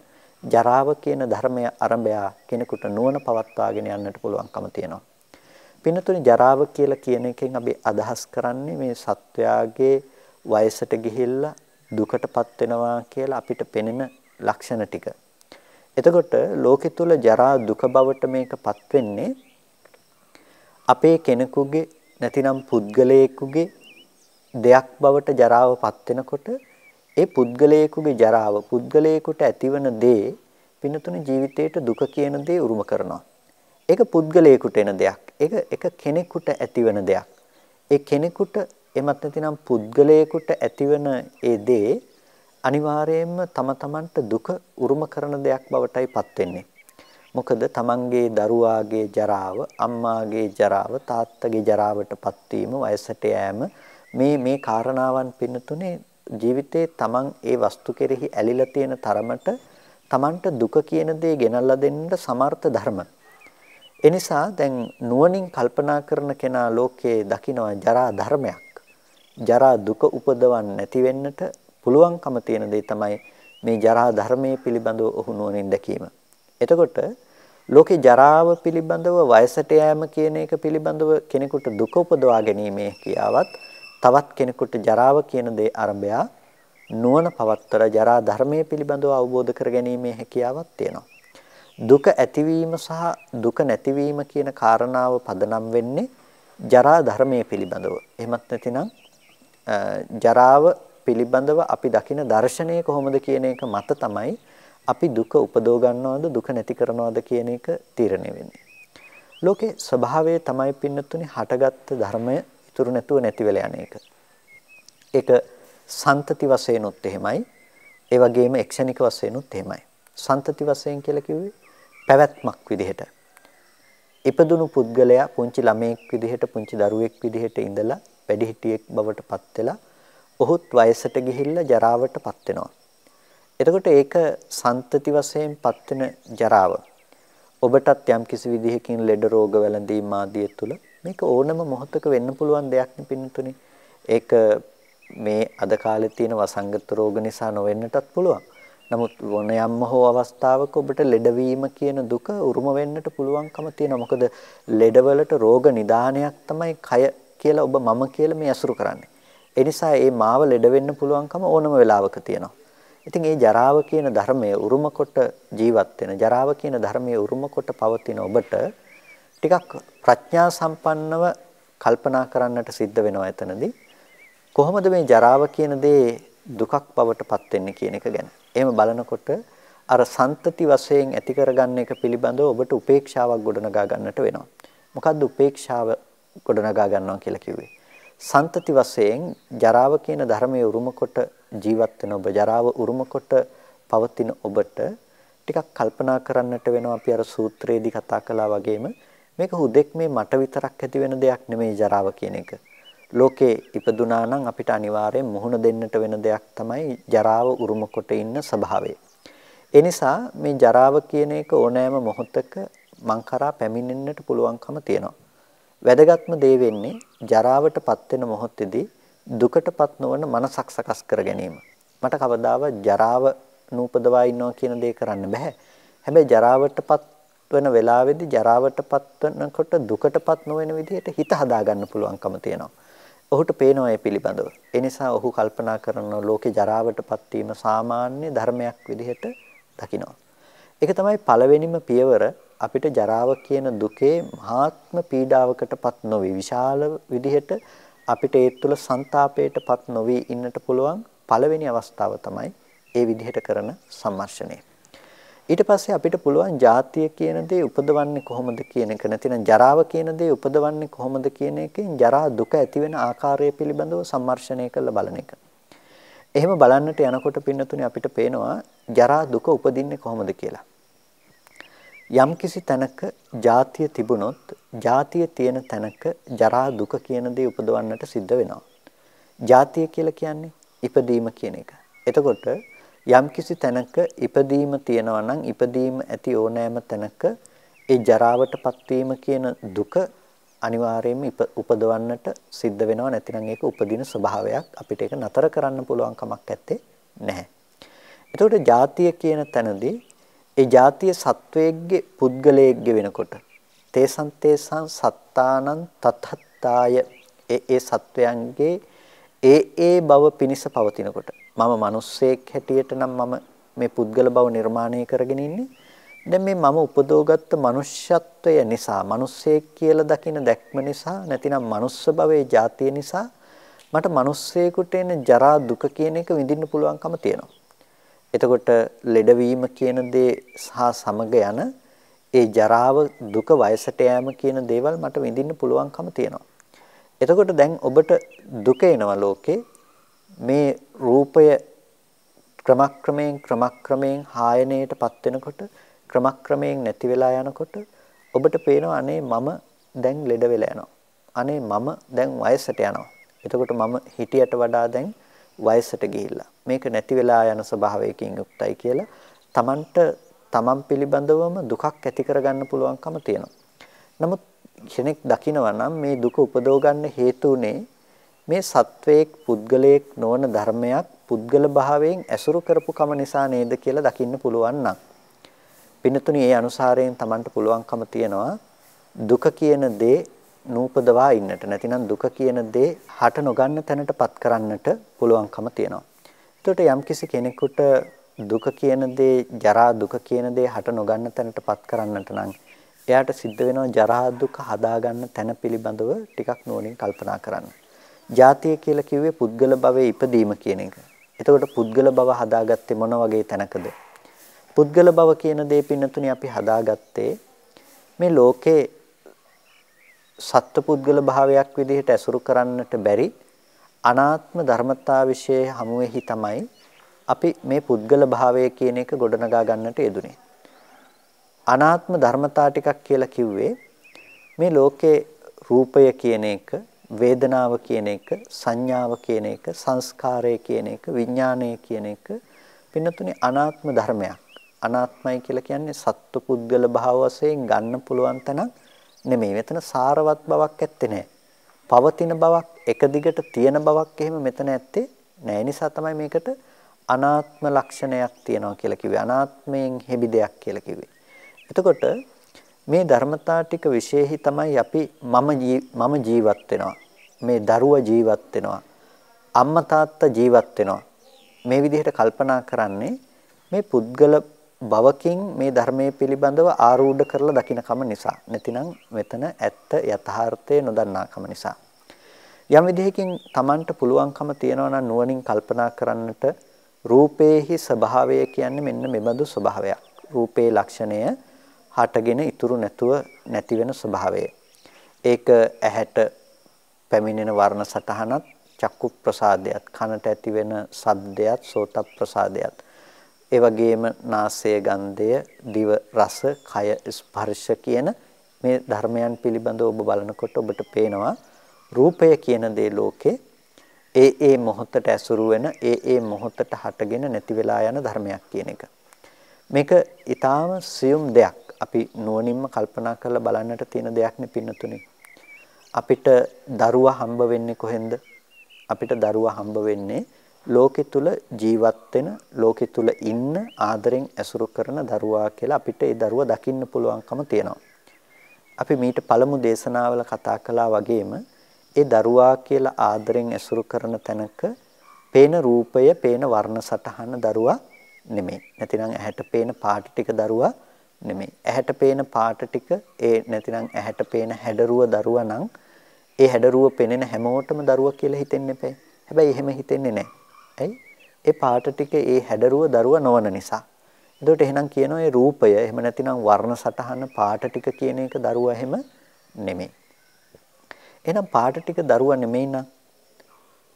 [SPEAKER 1] ජරාව කියන ධර්මය අරඹයා කෙනෙකුට නුවණ පවත්වාගෙන යන්නට පුළුවන්කම තියෙනවා. පින්නතුනි ජරාව කියලා කියන එකෙන් අපි අදහස් කරන්නේ මේ සත්වයාගේ වයසට ගිහිල්ලා දුකටපත් වෙනවා කියලා අපිට පෙනෙන ලක්ෂණ ටික. එතකොට ලෝකෙ තුල ජරා දුක බවට මේකපත් වෙන්නේ අපේ කෙනෙකුගේ නැතිනම් පුද්ගලයෙකුගේ දෙයක් බවට ජරාවපත් වෙනකොට ඒ පුද්ගලයෙකුගේ ජරාව පුද්ගලයෙකුට ඇතිවන දේ පිනතුන ජීවිතයට දුක කියන දේ උරුම කරනවා. ඒක පුද්ගලයෙකුට එන දෙයක්. ඒක එක කෙනෙකුට ඇතිවන දෙයක්. ඒ කෙනෙකුට එමත් නැතිනම් පුද්ගලයෙකුට ඇතිවන ඒ දේ අනිවාර්යයෙන්ම තම තමන්ට දුක උරුම කරන දෙයක් බවටයිපත් වෙන්නේ. මොකද තමන්ගේ දරුවාගේ ජරාව, අම්මාගේ ජරාව, තාත්තගේ ජරාවටපත් වීම, වයසට යෑම මේ මේ කාරණාවන් පින්නතුනේ ජීවිතේ තමන් ඒ වස්තු කෙරෙහි ඇලිලා තියෙන තරමට තමන්ට දුක කියන දේ ගෙනල්ලා දෙන්නට සමර්ථ ධර්ම. එනිසා දැන් නුවණින් කල්පනා කරන කෙනා ලෝකයේ දකිනවා ජරා ධර්මයක්. ජරා දුක උපදවන්නේ නැති වෙන්නට පුළුවන්කම තියෙන දේ තමයි මේ ජරා ධර්මයේ පිළිබඳව ඔහු නුවණින් දැකීම. එතකොට ලෝකේ ජරාව පිළිබඳව වයසට යෑම කියන එක පිළිබඳව කෙනෙකුට දුක උපදවා ගැනීමේ කියාවත් තවත් කෙනෙකුට ජරාව කියන දේ අරඹයා නුවණ පවත්තර ජරා ධර්මයේ පිළිබඳව අවබෝධ කරගැනීමේ හැකියාවක් තියෙනවා. දුක ඇතිවීම සහ දුක නැතිවීම කියන කාරණාව පදනම් වෙන්නේ ජරා ධර්මයේ පිළිබඳව. එහෙමත් නැතිනම් ජරාව පිළිබඳව අපි දකින දර්ශනය කොහොමද කියන එක මත තමයි අපි දුක උපදව ගන්නවද දුක නැති කරනවද කියන එක තීරණය වෙන්නේ. ලෝකේ ස්වභාවය තමයි පින්නතුනේ හටගත් ධර්මය ඉතුරු නැතුව නැති වෙලා යන එක. ඒක සන්තති වශයෙන්ුත් එහෙමයි. ඒ වගේම එක්ෂණික වශයෙන්ුත් එහෙමයි. සන්තති වශයෙන් කියලා කිව්වේ පැවැත්මක් විදිහට. ඉපදුණු පුද්ගලයා පුංචි ළමයෙක් විදිහට පුංචි දරුවෙක් විදිහට ඉඳලා වැඩිහිටියෙක් බවට පත් වෙලා ඔහුත් වයසට ගිහිල්ලා ජරාවට පත් වෙනවා. එතකොට ඒක සන්තති වශයෙන් පත් වෙන ජරාව. ඔබටත් යම් කිසි විදිහකින් ලෙඩ රෝග වැළඳීම් ආදිය තුළ මේක ඕනම මොහොතක වෙන්න පුළුවන් දෙයක් නෙපින්තුනේ. ඒක මේ අද කාලේ තියෙන වසංගත රෝග නිසා නොවෙන්නටත් පුළුවන්. නමුත් මොන යම්ම හෝ අවස්ථාවක ඔබට ලෙඩවීම කියන දුක උරුම වෙන්නට පුළුවන්කම තියෙනවා. මොකද ලෙඩවලට රෝග නිදානයක් තමයි කය කියලා ඔබ මම කියලා මේ අසුරු කරන්නේ. ඒ නිසා මේ මාව ලෙඩ වෙන්න පුළුවන්කම ඕනම වෙලාවක තියෙනවා. ඉතින් මේ ජරාව කියන ධර්මය උරුම කොට ජීවත් වෙන ජරාව කියන ධර්මයේ උරුම කොට පවතින ඔබට ටිකක් ප්‍රඥා සම්පන්නව කල්පනා කරන්නට සිද්ධ වෙනවා එතනදී. කොහොමද මේ ජරාව කියන දේ දුකක් බවට පත් වෙන්නේ කියන එක ගැන. එහෙම බලනකොට අර සන්තති වශයෙන් ඇති කරගන්න එක පිළිබඳව ඔබට උපේක්ෂාවක් ගොඩනගා ගන්නට වෙනවා. මොකද්ද උපේක්ෂාව ගොඩනගා ගන්නවා කියලා කිව්වේ? සන්තති වශයෙන් ජරාව කියන ධර්මයේ උරුමකොට ජීවත් වෙන ඔබ ජරාව උරුමකොට පවතින ඔබට ටිකක් කල්පනා කරන්නට වෙනවා අපි අර සූත්‍රයේදී කතා කළා වගේම මේක හුදෙක් මේ මට විතරක් ඇති වෙන දෙයක් නෙමෙයි ජරාව කියන එක. ලෝකේ ඉපදුනා නම් අපිට අනිවාර්යෙන් මුහුණ දෙන්නට වෙන දෙයක් තමයි ජරාව උරුම කොට ඉන්න ස්වභාවය. ඒ නිසා මේ ජරාව කියන එක ඕනෑම මොහොතක මං කරා පැමිණෙන්නට පුළුවන්කම තියෙනවා. වැදගත්ම දේ වෙන්නේ ජරාවටපත් වෙන මොහොතේදී දුකටපත් නොවන මනසක් සකස් කර ගැනීම. මට කවදාවත් ජරාව නූපදවා ඉන්නවා කියන දේ කරන්න බෑ. හැබැයි ජරාවටපත් වෙන වෙලාවේදී ජරාවටපත් වෙනකොට දුකටපත් නොවන විදිහට හිත හදාගන්න පුළුවන්කම තියෙනවා. ඔහුට පේනවා ඒ පිළිබඳව. ඒ නිසා ඔහු කල්පනා කරන ලෝකේ ජරාවටපත් වීම සාමාන්‍ය ධර්මයක් විදිහට දකිනවා. ඒක තමයි පළවෙනිම පියවර අපිට ජරාව කියන දුකේ මහාත්ම පීඩාවකටපත් නොවි විශාල විදිහට අපිට ඒ තුළ ਸੰతాපයටපත් නොවි ඉන්නට පුළුවන් පළවෙනි අවස්ථාව තමයි ඒ විදිහට කරන සම්මර්ෂණය. ඊට පස්සේ අපිට පුළුවන් ජාතිය කියන දේ උපදවන්නේ කොහොමද කියන එක නැතිනම් ජරාව කියන දේ උපදවන්නේ කොහොමද කියන එකෙන් ජරා දුක ඇති වෙන ආකාරය පිළිබඳව සම්මර්ෂණය කරලා බලන එක. එහෙම බලන්නට යනකොට පින්නතුනේ අපිට පේනවා ජරා දුක උපදින්නේ කොහොමද කියලා. යම් කිසි තැනක ජාතිය තිබුණොත් ජාතිය තියෙන තැනක ජරා දුක කියන දේ උපදවන්නට සිද්ධ වෙනවා. ජාතිය කියලා කියන්නේ ඉපදීම කියන එක. එතකොට යම්කිසි තැනක ඉපදීම තියෙනවා නම් ඉපදීම ඇති ඕනෑම තැනක ඒ ජරාවටපත් වීම කියන දුක අනිවාර්යයෙන්ම උපදවන්නට සිද්ධ වෙනවා නැතිනම් ඒක උපදින ස්වභාවයක් අපිට ඒක නතර කරන්න පුළුවන් කමක් නැත්තේ නැහැ. එතකොට ಜಾතිය කියන තැනදී ඒ ಜಾතිය සත්වයේගේ පුද්ගලයේගේ වෙනකොට තේසං තේසං සත්තානං තතත්තාය ඒ ඒ සත්වයන්ගේ ඒ ඒ බව පිනිස පවතිනකොට මම මිනිස්සෙක් හැටියට නම් මම මේ පුද්ගල බව නිර්මාණය කරගෙන ඉන්නේ. දැන් මේ මම උපදෝගත්ත මනුෂ්‍යත්වය නිසා, මිනිස්සෙක් කියලා දකින දැක්ම නිසා, නැතිනම් මනුස්ස භවයේ ජාතිය නිසා මට මිනිස්සෙකුට එන ජරා දුක කියන එක විඳින්න පුළුවන්කම තියෙනවා. එතකොට ලෙඩවීම කියන දේ සහ සමග යන ඒ ජරාව දුක වයසට යෑම කියන දේවල් මට විඳින්න පුළුවන්කම තියෙනවා. එතකොට දැන් ඔබට දුක එනවා ලෝකේ මේ රූපය ක්‍රමක්‍රමයෙන් ක්‍රමක්‍රමයෙන් හායනයටපත් වෙනකොට ක්‍රමක්‍රමයෙන් නැති වෙලා යනකොට ඔබට පේනවා අනේ මම දැන් ලෙඩ වෙලා යනවා. අනේ මම දැන් වයසට යනවා. එතකොට මම හිටියට වඩා දැන් වයසට ගිහිල්ලා මේක නැති වෙලා යන ස්වභාවයකින් යුක්තයි කියලා තමන්ට තමන් පිළිබඳවම දුකක් ඇති කරගන්න පුළුවන්කම තියෙනවා. නමුත් කෙනෙක් දකිනවා නම් මේ දුක උපදව ගන්න හේතුුනේ මේ සත්වයේක් පුද්ගලයෙක් නොවන ධර්මයක් පුද්ගල භාවයෙන් ඇසුරු කරපු කම නිසා නේද කියලා දකින්න පුළුවන් නම් පිනතුණි ඒ අනුසාරයෙන් Tamanට පුළුවන්කම තියනවා දුක කියන දේ නූපදවා ඉන්නට නැතිනම් දුක කියන දේ හට නොගන්න තැනටපත් කරන්නට පුළුවන්කම තියෙනවා. එතකොට යම්කිසි කෙනෙකුට දුක කියන දේ ජරා දුක කියන දේ හට නොගන්න තැනටපත් කරන්නට නම් එයාට සිද්ධ වෙනවා ජරා දුක හදාගන්න තැන පිළිබඳව ටිකක් නුවණින් කල්පනා කරන්න. ජාතිය කියලා කිව්වේ පුද්ගල භවයේ ඉපදීම කියන එක. එතකොට පුද්ගල භව හදාගත්තේ මොන වගේ තැනකද? පුද්ගල භව කියන දේ පින්නතුනේ අපි හදාගත්තේ මේ ලෝකේ සත්ත්ව පුද්ගල භාවයක් විදිහට ඇසුරු කරන්නට බැරි අනාත්ම ධර්මතාවයේ හමුවේහි තමයි අපි මේ පුද්ගල භාවය කියන එක ගොඩනගා ගන්නට යෙදුනේ. අනාත්ම ධර්මතා ටිකක් කියලා කිව්වේ මේ ලෝකේ රූපය කියන එක වේදනාව කියන එක සංඥාව කියන එක සංස්කාරය කියන එක විඥානය කියන එක පින්නතුනේ අනාත්ම ධර්මයක් අනාත්මයි කියලා කියන්නේ සත්ව පුද්ගල භාව වශයෙන් ගන්න පුළුවන් තැනක් නෙමෙයි මෙතන සාරවත් බවක් ඇත්තේ නැහැ පවතින බවක් එක දිගට තියෙන බවක් එහෙම මෙතන ඇත්තේ නැහැ නිසා තමයි මේකට අනාත්ම ලක්ෂණයක් තියනවා කියලා කිව්වේ අනාත්මයෙන් හෙබි දෙයක් කියලා කිව්වේ එතකොට මේ ධර්මතා ටික විශේෂයි තමයි අපි මම මම ජීවත් වෙනවා. මේ දරුවා ජීවත් වෙනවා. අම්මා තාත්තා ජීවත් වෙනවා. මේ විදිහට කල්පනා කරන්නේ මේ පුද්ගල බවකින් මේ ධර්මයේ පිළිබඳව ආරූඪ කරලා දකින්නකම නිසා. නැතිනම් මෙතන ඇත්ත යථාර්ථය නොදන්නාකම නිසා. යම් විදිහකින් Tamanට පුළුවන්කම තියනවා නම් නුවණින් කල්පනා කරන්නට රූපේහි ස්වභාවය කියන්නේ මෙන්න මෙබඳු ස්වභාවයක්. රූපේ ලක්ෂණය හටගෙන ඉතුරු නැතුව නැති වෙන ස්වභාවය. ඒක ඇහැට පැමිණෙන වර්ණ සටහනත් චක්කු ප්‍රසාදයට කනට ඇති වෙන ශබ්දයට සෝත ප්‍රසාදයට ඒ වගේම නාසය ගන්ධය දිව රස කය ස්පර්ශ කියන මේ ධර්මයන් පිළිබඳව ඔබ බලනකොට ඔබට පේනවා රූපය කියන දේ ලෝකේ ඒ ඒ මොහොතට ඇසුරු වෙන ඒ ඒ මොහොතට හටගෙන නැති වෙලා යන ධර්මයක් කියන එක. මේක ඊටාම සියුම් දෙයක්. අපි නුවණින්ම කල්පනා කරලා බලන්නට තියෙන දෙයක් නේ පින්නතුනේ. අපිට දරුවා හම්බ වෙන්නේ කොහෙන්ද? අපිට දරුවා හම්බ වෙන්නේ ලෝකෙ තුල ජීවත් වෙන ලෝකෙ තුල ඉන්න ආදරෙන් ඇසුරු කරන දරුවා කියලා අපිට ඒ දරුවා දකින්න පුළුවන්කම තියෙනවා. අපි මීට පළමු දේශනාවල කතා කළා වගේම ඒ දරුවා කියලා ආදරෙන් ඇසුරු කරන තැනක පේන රූපය, පේන වර්ණ සටහන දරුවා නෙමෙයි. නැතිනම් ඇහැට පේන පාට ටික දරුවා නෙමෙයි. ඇහැට පේන පාට ටික ඒ නැතිනම් ඇහැට පේන හැඩරුව දරුවා නම් ඒ හැඩරුව පෙනෙන හැමෝටම දරුවා කියලා හිතෙන්න එපා. හැබැයි එහෙම හිතෙන්නේ නැහැ. ඇයි? ඒ පාට ටික ඒ හැඩරුව දරුවා නොවන නිසා. එතකොට එහෙනම් කියනවා ඒ රූපය එහෙම නැතිනම් වර්ණ සටහන පාට ටික කියන එක දරුවා එහෙම නෙමෙයි. එහෙනම් පාට ටික දරුවා නෙමෙයි නම්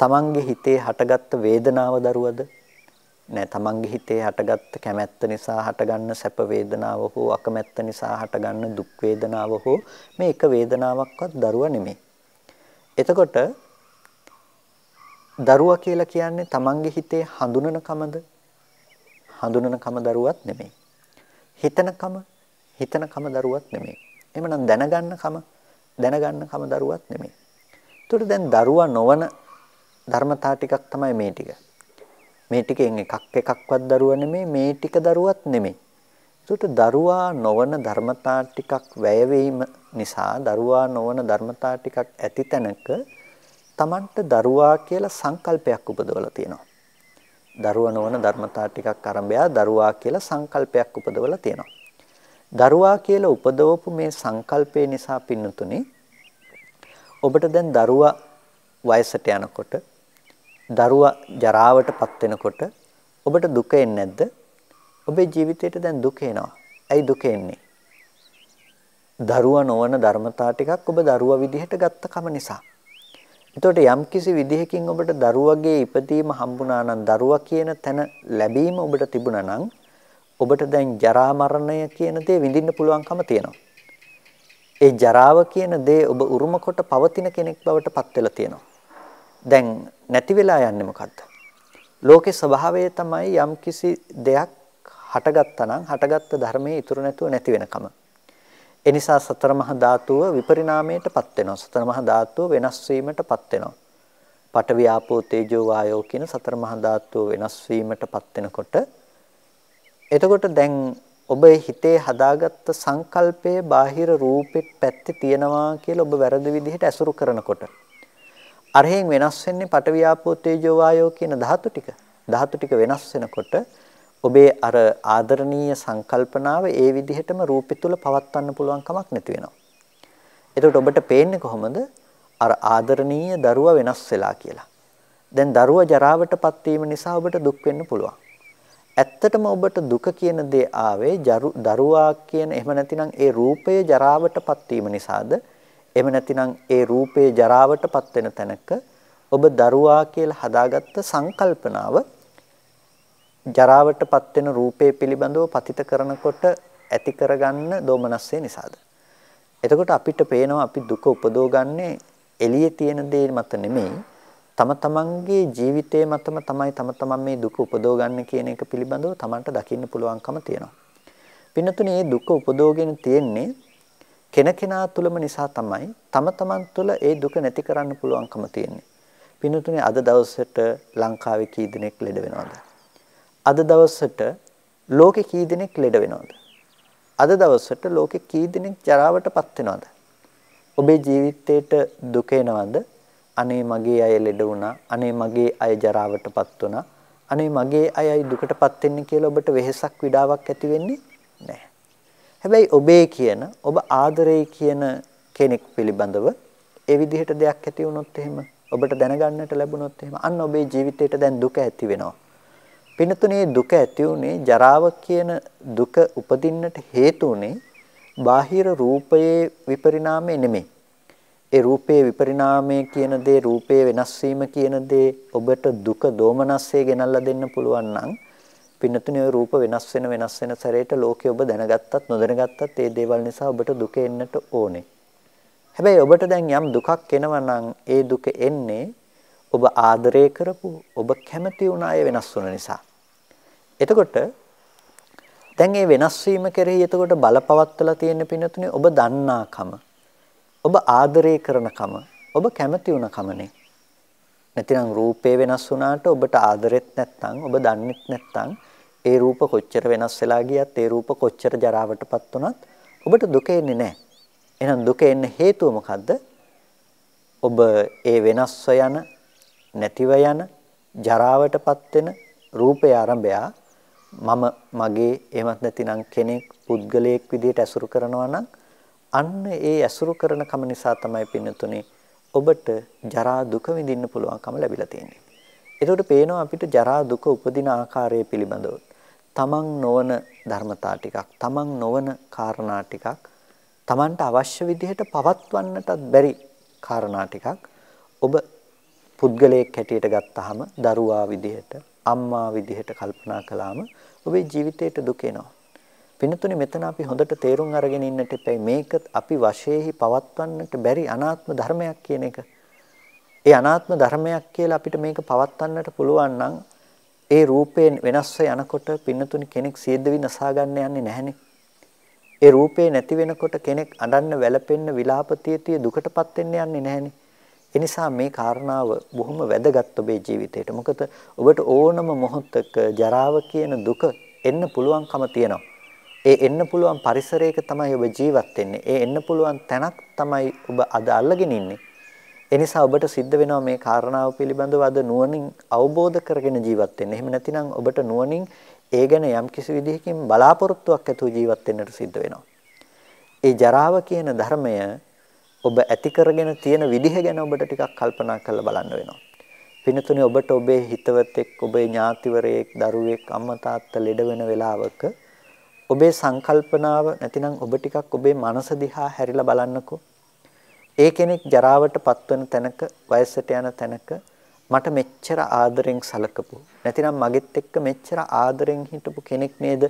[SPEAKER 1] තමන්ගේ හිතේ හටගත්ත වේදනාව දරුවද නෑ තමන්ගේ හිතේ හටගත්ත කැමැත්ත නිසා හටගන්න සැප වේදනාව හෝ අකමැත්ත නිසා හටගන්න දුක් වේදනාව හෝ මේ එක වේදනාවක්වත් දරුවා නෙමෙයි. එතකොට දරුවා කියලා කියන්නේ තමන්ගේ හිතේ හඳුනන කමද? හඳුනන කම දරුවත් නෙමෙයි. හිතන කම හිතන කම දරුවත් නෙමෙයි. එහෙමනම් දැනගන්න කම දැනගන්න කම දරුවත් නෙමෙයි. ඒතකොට දැන් දරුවා නොවන ධර්මතා ටිකක් තමයි මේ ටික. මේ ටිකෙන් එකක් එකක්වත් දරුවා නෙමෙයි මේ ටික දරුවත් නෙමෙයි. ඒකට දරුවා නොවන ධර්මතා ටිකක් වැයවීම නිසා දරුවා නොවන ධර්මතා ටිකක් ඇති තැනක Tamanට දරුවා කියලා සංකල්පයක් උපදවලා තියෙනවා. දරුවා නොවන ධර්මතා ටිකක් අරඹයා දරුවා කියලා සංකල්පයක් උපදවලා තියෙනවා. දරුවා කියලා උපදවපු මේ සංකල්පය නිසා පින්නතුනේ ඔබට දැන් දරුවා වයසට යනකොට දරුවා ජරාවටපත් වෙනකොට ඔබට දුක එන්නේ නැද්ද? ඔබේ ජීවිතේට දැන් දුක එනවා. ඇයි දුක එන්නේ? දරුවා නොවන ධර්මතා ටිකක් ඔබ දරුවා විදිහට ගත්ත කම නිසා. එතකොට යම්කිසි විදිහකින් ඔබට දරුවගේ ඉපදීම හම්බුණා නම් දරුවා කියන තැන ලැබීම ඔබට තිබුණා නම් ඔබට දැන් ජරා මරණය කියන දේ විඳින්න පුළුවන්කම තියෙනවා. ඒ ජරාව කියන දේ ඔබ උරුම කොට පවතින කෙනෙක් බවට පත් වෙලා තියෙනවා. දැන් නැති වෙලා යන්නේ මොකද්ද? ලෝකේ ස්වභාවය තමයි යම් කිසි දෙයක් හටගත්තා නම් හටගත්ත ධර්මයේ ඉතුරු නැතුව නැති වෙනකම. ඒ නිසා සතර මහා ධාතුව විපරිණාමයටපත් වෙනවා. සතර මහා ධාතුව වෙනස් වීමටපත් වෙනවා. පඨවි ආපෝ තේජෝ වායෝ කියන සතර මහා ධාතුව වෙනස් වීමටපත් වෙනකොට එතකොට දැන් ඔබේ හිතේ හදාගත්ත සංකල්පයේ බාහිර රූපෙත් පැත්තේ තියනවා කියලා ඔබ වැරදි විදිහට ඇසුරු කරනකොට අරහෙන් වෙනස් වෙන්නේ පටවියාපෝ තේජෝ වායෝ කියන ධාතු ටික. ධාතු ටික වෙනස් වෙනකොට ඔබේ අර ආදරණීය සංකල්පනාව ඒ විදිහටම රූපය තුල පවත්වන්න පුළුවන් කමක් නැති වෙනවා. එතකොට ඔබට පේන්නේ කොහොමද? අර ආදරණීය දරුවා වෙනස් වෙලා කියලා. දැන් දරුවා ජරාවටපත් වීම නිසා ඔබට දුක් වෙන්න පුළුවන්. ඇත්තටම ඔබට දුක කියන දේ ආවේ දරුවා කියන එහෙම නැතිනම් ඒ රූපය ජරාවටපත් වීම නිසාද? එහෙම නැතිනම් ඒ රූපේ ජරාවටපත් වෙන තැනක ඔබ දරුවා කියලා හදාගත්ත සංකල්පනාව ජරාවටපත් වෙන රූපේ පිළිබඳව පතිත කරනකොට ඇති කරගන්න දෝමනස්සේ නිසාද එතකොට අපිට පේනවා අපි දුක උපදෝගන්නේ එළියේ තියෙන දේ මත නෙමෙයි තම තමන්ගේ ජීවිතයේ මතම තමයි තම තමන් මේ දුක උපදව ගන්න කියන එක පිළිබඳව තමන්ට දකින්න පුළුවන්කම තියෙනවා. පින්නතුනේ මේ දුක උපදෝගෙන තියෙන්නේ කෙනකෙනා තුළම නිසා තමයි තම තමන් තුළ ඒ දුක නැති කරන්න පුළුවන්කම තියෙන්නේ. පින්තුනේ අද දවසට ලංකාවේ කී දෙනෙක් ලෙඩ වෙනවද? අද දවසට ලෝකේ කී දෙනෙක් ලෙඩ වෙනවද? අද දවසට ලෝකේ කී දෙනෙක් ජරාවටපත් වෙනවද? ඔබේ ජීවිතේට දුක එනවද? අනේ මගේ අය ලෙඩ වුණා, අනේ මගේ අය ජරාවටපත් වුණා, අනේ මගේ අයයි දුකටපත් වෙන්නේ කියලා ඔබට වෙහෙසක් විඩාවක් ඇති වෙන්නේ නැහැ. හැබැයි ඔබේ කියන ඔබ ආදරේ කියන කෙනෙක් පිළිබඳව ඒ විදිහට දෙයක් ඇති වුණොත් එහෙම ඔබට දැනගන්නට ලැබුණොත් එහෙම අන්න ඔබේ ජීවිතේට දැන් දුක ඇති වෙනවා. පිනතුනේ දුක ඇති උනේ ජරාව කියන දුක උපදින්නට හේතු උනේ බාහිර රූපයේ විපරිණාමය නෙමෙයි. ඒ රූපයේ විපරිණාමය කියන දේ රූපයේ වෙනස් වීම කියන දේ ඔබට දුක දෝමනස්සේ ගෙනල්ලා දෙන්න පුළුවන් නම් පින්නතුනේ රූප වෙනස් වෙන වෙනස් වෙන සැරේට ලෝකේ ඔබ දැනගත්තත් නොදැනගත්තත් ඒ දේවල් නිසා ඔබට දුක එන්නට ඕනේ. හැබැයි ඔබට දැන් යම් දුකක් එනවා ඒ දුක එන්නේ ඔබ ආදරය කරපු ඔබ කැමති වුණ අය වෙනස් වුණ නිසා. එතකොට දැන් මේ වෙනස් වීම කෙරෙහි එතකොට බලපවත්වලා තියෙන පින්නතුනේ ඔබ දන්නාකම ඔබ ආදරය කරනකම ඔබ කැමති වුණකමනේ නැතිනම් රූපේ වෙනස් වුණාට ඔබට ආදරෙත් නැත්නම් ඔබ දන්නෙත් නැත්නම් ඒ රූප කොච්චර වෙනස් වෙලා ගියත් ඒ රූප කොච්චර ජරාවටපත් වුණත් ඔබට දුක එන්නේ නැහැ. එහෙනම් දුක එන්න හේතුව මොකද්ද? ඔබ ඒ වෙනස්ව යන නැතිව යන ජරාවටපත් වෙන රූපේ ආරම්භයා මම මගේ එහෙමත් නැතිනම් කෙනෙක් පුද්ගලයෙක් විදිහට ඇසුරු කරනවා නම් අන්න ඒ ඇසුරු කරන කම නිසා තමයි පින්නතුනේ ඔබට ජරා දුක විඳින්න පුළුවන්කම ලැබිලා තියෙනවා. ඒකට පේනවා අපිට ජරා දුක උපදින ආකාරය පිළිබඳව. තමන් නොවන ධර්මතා ටිකක්, තමන් නොවන කාරණා ටිකක්, තමන්ට අවශ්‍ය විදිහට පවත්වන්නටත් බැරි කාරණා ටිකක් ඔබ පුද්ගලයෙක් හැටියට ගත්තාම දරුවා විදිහට, අම්මා විදිහට කල්පනා කළාම ඔබේ ජීවිතයට දුක එනවා. පිනතුනේ මෙතන අපි හොඳට තේරුම් අරගෙන ඉන්නට එපා. මේක අපි වශයෙහි පවත්වන්නට බැරි අනාත්ම ධර්මයක් කියන එක. ඒ අනාත්ම ධර්මයක් කියලා අපිට මේක පවත්වන්නට පුළුවන් නම් ඒ රූපයෙන් වෙනස්ව යනකොට පින්නතුනි කෙනෙක් සියද්දවි නසා ගන්න යන්නේ නැහනේ. ඒ රූපේ නැති වෙනකොට කෙනෙක් අඬන්න වැළපෙන්න විලාපතියතිය දුකටපත් වෙන්න යන්නේ නැහනේ. ඒ නිසා මේ කාරණාව බොහොම වැදගත් ඔබේ ජීවිතේට. මොකද ඔබට ඕනම මොහොතක ජරාව කියන දුක එන්න පුළුවන්කම තියෙනවා. ඒ එන්න පුළුවන් පරිසරයක තමයි ඔබ ජීවත් වෙන්නේ. ඒ එන්න පුළුවන් තැනක් තමයි ඔබ අද අල්ලගෙන ඉන්නේ. ඒ නිසා ඔබට සිද්ධ වෙනවා මේ කාරණාව පිළිබඳව අද නුවණින් අවබෝධ කරගෙන ජීවත් වෙන්න. එහෙම නැතිනම් ඔබට නුවණින් ඒ ගැන යම්කිසි විදිහකින් බලාපොරොත්තුවක් ඇතුව ජීවත් වෙන්නට සිද්ධ වෙනවා. ඒ ජරාව කියන ධර්මය ඔබ ඇති කරගෙන තියෙන විදිහ ගැන ඔබට ටිකක් කල්පනා කරලා බලන්න වෙනවා. පින්තුනේ ඔබට ඔබේ හිතවතෙක්, ඔබේ ඥාතිවරයෙක්, දරුවෙක්, අම්මා තාත්තා ලෙඩ වෙන වෙලාවක ඔබේ සංකල්පනාව නැතිනම් ඔබ ටිකක් ඔබේ මනස දිහා හැරිලා බලන්නකෝ. ඒ කෙනෙක් ජරාවටපත් වෙන තැනක වයසට යන තැනක මට මෙච්චර ආදරෙන් සලකපු නැතිනම් මගෙත් එක්ක මෙච්චර ආදරෙන් හිටපු කෙනෙක් නේද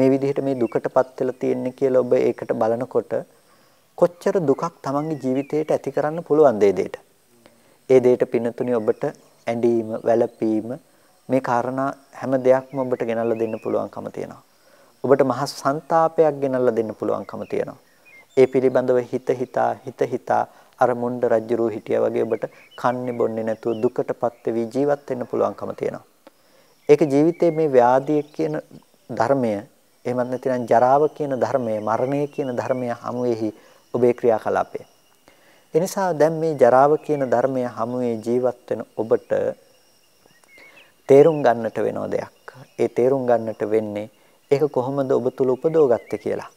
[SPEAKER 1] මේ විදිහට මේ දුකටපත් වෙලා තියෙන්නේ කියලා ඔබ ඒකට බලනකොට කොච්චර දුකක් තමන්ගේ ජීවිතේට ඇති කරන්න පුළුවන් දෙයට. ඒ දෙයට පින්නතුනි ඔබට ඇඬීම, වැළපීම මේ කාරණා හැම දෙයක්ම ඔබට ගෙනල්ලා දෙන්න පුළුවන්කම තියෙනවා. ඔබට මහ සංతాපයක් ගෙනල්ලා දෙන්න පුළුවන්කම තියෙනවා. ඒ පිළිබඳව හිත හිතා හිත හිතා අර මුණ්ඩ රජුරෝ හිටියා වගේ ඔබට කන්නේ බොන්නේ නැතුව දුකටපත් වෙවි ජීවත් වෙන්න පුළුවන්කම තියෙනවා. ඒක ජීවිතයේ මේ ව්‍යාධිය කියන ධර්මය එහෙමත් නැතිනම් ජරාව කියන ධර්මය මරණය කියන ධර්මය හමුවේහි ඔබේ ක්‍රියාකලාපය. එනිසා දැන් මේ ජරාව කියන ධර්මය හමුවේ ජීවත් වෙන ඔබට තේරුම් ගන්නට වෙන දෙයක්. ඒ තේරුම් ගන්නට වෙන්නේ ඒක කොහොමද ඔබ තුල උපදවගත්තේ කියලා.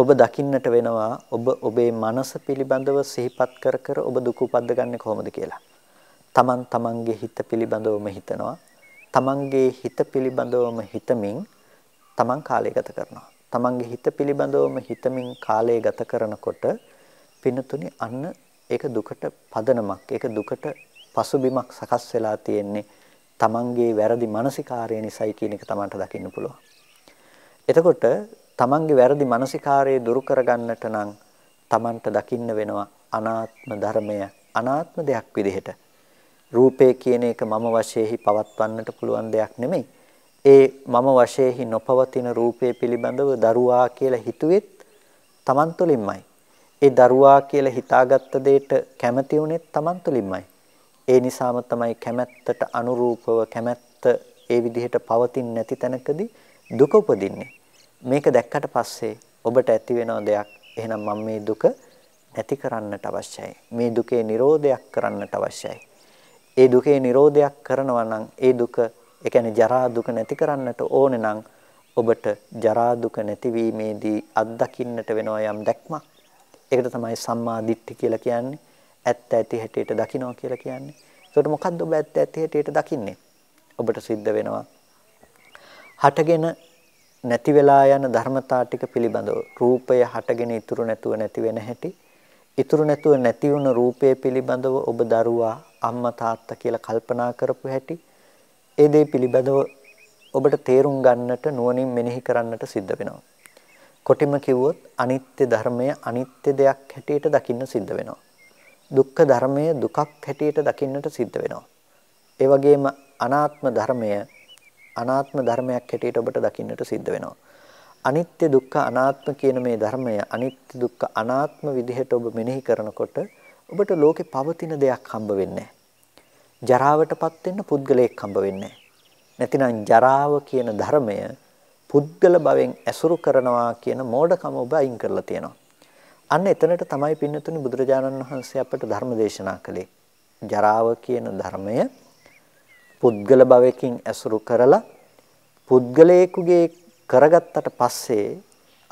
[SPEAKER 1] ඔබ දකින්නට වෙනවා ඔබ ඔබේ මනස පිළිබඳව සිහිපත් කර කර ඔබ දුක උපද්දගන්නේ කොහොමද කියලා. Taman tamange හිත පිළිබඳවම හිතනවා. Tamange හිත පිළිබඳවම හිතමින් Taman කාලය ගත කරනවා. Tamange හිත පිළිබඳවම හිතමින් කාලය ගත කරනකොට පිනතුනි අන්න ඒක දුකට පදනමක් ඒක දුකට පසුබිමක් සකස් වෙලා තියෙන්නේ තමන්ගේ වැරදි මානසිකාරය නිසායි කියන එක තමන්ට දකින්න පුළුවන් එතකොට තමන්ගේ වැරදි මානසිකාරයේ දුරු කරගන්නට නම් තමන්ට දකින්න වෙනවා අනාත්ම ධර්මය අනාත්ම දෙයක් විදිහට. රූපේ කියන එක මම වශයෙන්හි පවත්වන්නට පුළුවන් දෙයක් නෙමෙයි. ඒ මම වශයෙන්හි නොපවතින රූපේ පිළිබඳව දරුවා කියලා හිතුවෙත් තමන් තුළින්මයි. ඒ දරුවා කියලා හිතාගත්ත දෙයට කැමති වුණෙත් තමන් තුළින්මයි. ඒ නිසාම තමයි කැමැත්තට අනුරූපව කැමැත්ත ඒ විදිහට පවතින්නේ නැති තැනකදී දුක උපදින්නේ. මේක දැක්කට පස්සේ ඔබට ඇති වෙන දෙයක් එහෙනම් මම මේ දුක නැති කරන්නට අවශ්‍යයි. මේ දුකේ නිරෝධයක් කරන්නට අවශ්‍යයි. ඒ දුකේ නිරෝධයක් කරනවා නම් ඒ දුක, ඒ කියන්නේ ජරා දුක නැති කරන්නට ඕනේ නම් ඔබට ජරා දුක නැතිවීමේදී අත්දකින්නට වෙනවා යම් දැක්මක්. ඒකට තමයි සම්මා දිට්ඨි කියලා කියන්නේ. ඇත්ත ඇති හැටියට දකිනවා කියලා කියන්නේ. ඒකට මොකද්ද ඔබ ඇත්ත ඇති හැටියට දකින්නේ? ඔබට සිද්ධ වෙනවා. හටගෙන නැති වෙලා යන ධර්මතා ටික පිළිබඳව රූපය හටගෙන ඉතුරු නැතුව නැති වෙන හැටි ඉතුරු නැතුව නැති වුණු රූපය පිළිබඳව ඔබ දරුවා අම්මා තාත්තා කියලා කල්පනා කරපු හැටි ඒ දේ පිළිබඳව ඔබට තේරුම් ගන්නට නුවණින් මෙනෙහි කරන්නට සිද්ධ වෙනවා. කොටිම කිව්වොත් අනිත්‍ය ධර්මය අනිත්‍ය දෙයක් හැටියට දකින්න සිද්ධ වෙනවා. දුක්ඛ ධර්මය දුකක් හැටියට දකින්නට සිද්ධ වෙනවා. ඒ වගේම අනාත්ම ධර්මය අනාත්ම ධර්මයක් හැටියට ඔබට දකින්නට සිද්ධ වෙනවා. අනිත්‍ය දුක්ඛ අනාත්ම කියන මේ ධර්මය අනිත්‍ය දුක්ඛ අනාත්ම විදිහට ඔබ මෙනෙහි කරනකොට ඔබට ලෝකේ පවතින දෙයක් හම්බ වෙන්නේ ජරාවටපත් වෙන්න පුද්ගලයෙක් හම්බ වෙන්නේ නැතිනම් ජරාව කියන ධර්මය පුද්ගල භවෙන් ඇසුරු කරනවා කියන මෝඩකම ඔබ අයින් කරලා තියෙනවා. අන්න එතනට තමයි පින්නතුනි බුදුරජාණන් වහන්සේ අපට ධර්ම දේශනා කළේ. ජරාව කියන ධර්මය පුද්ගල භවයකින් ඇසුරු කරලා පුද්ගලයෙකුගේ කරගත්තට පස්සේ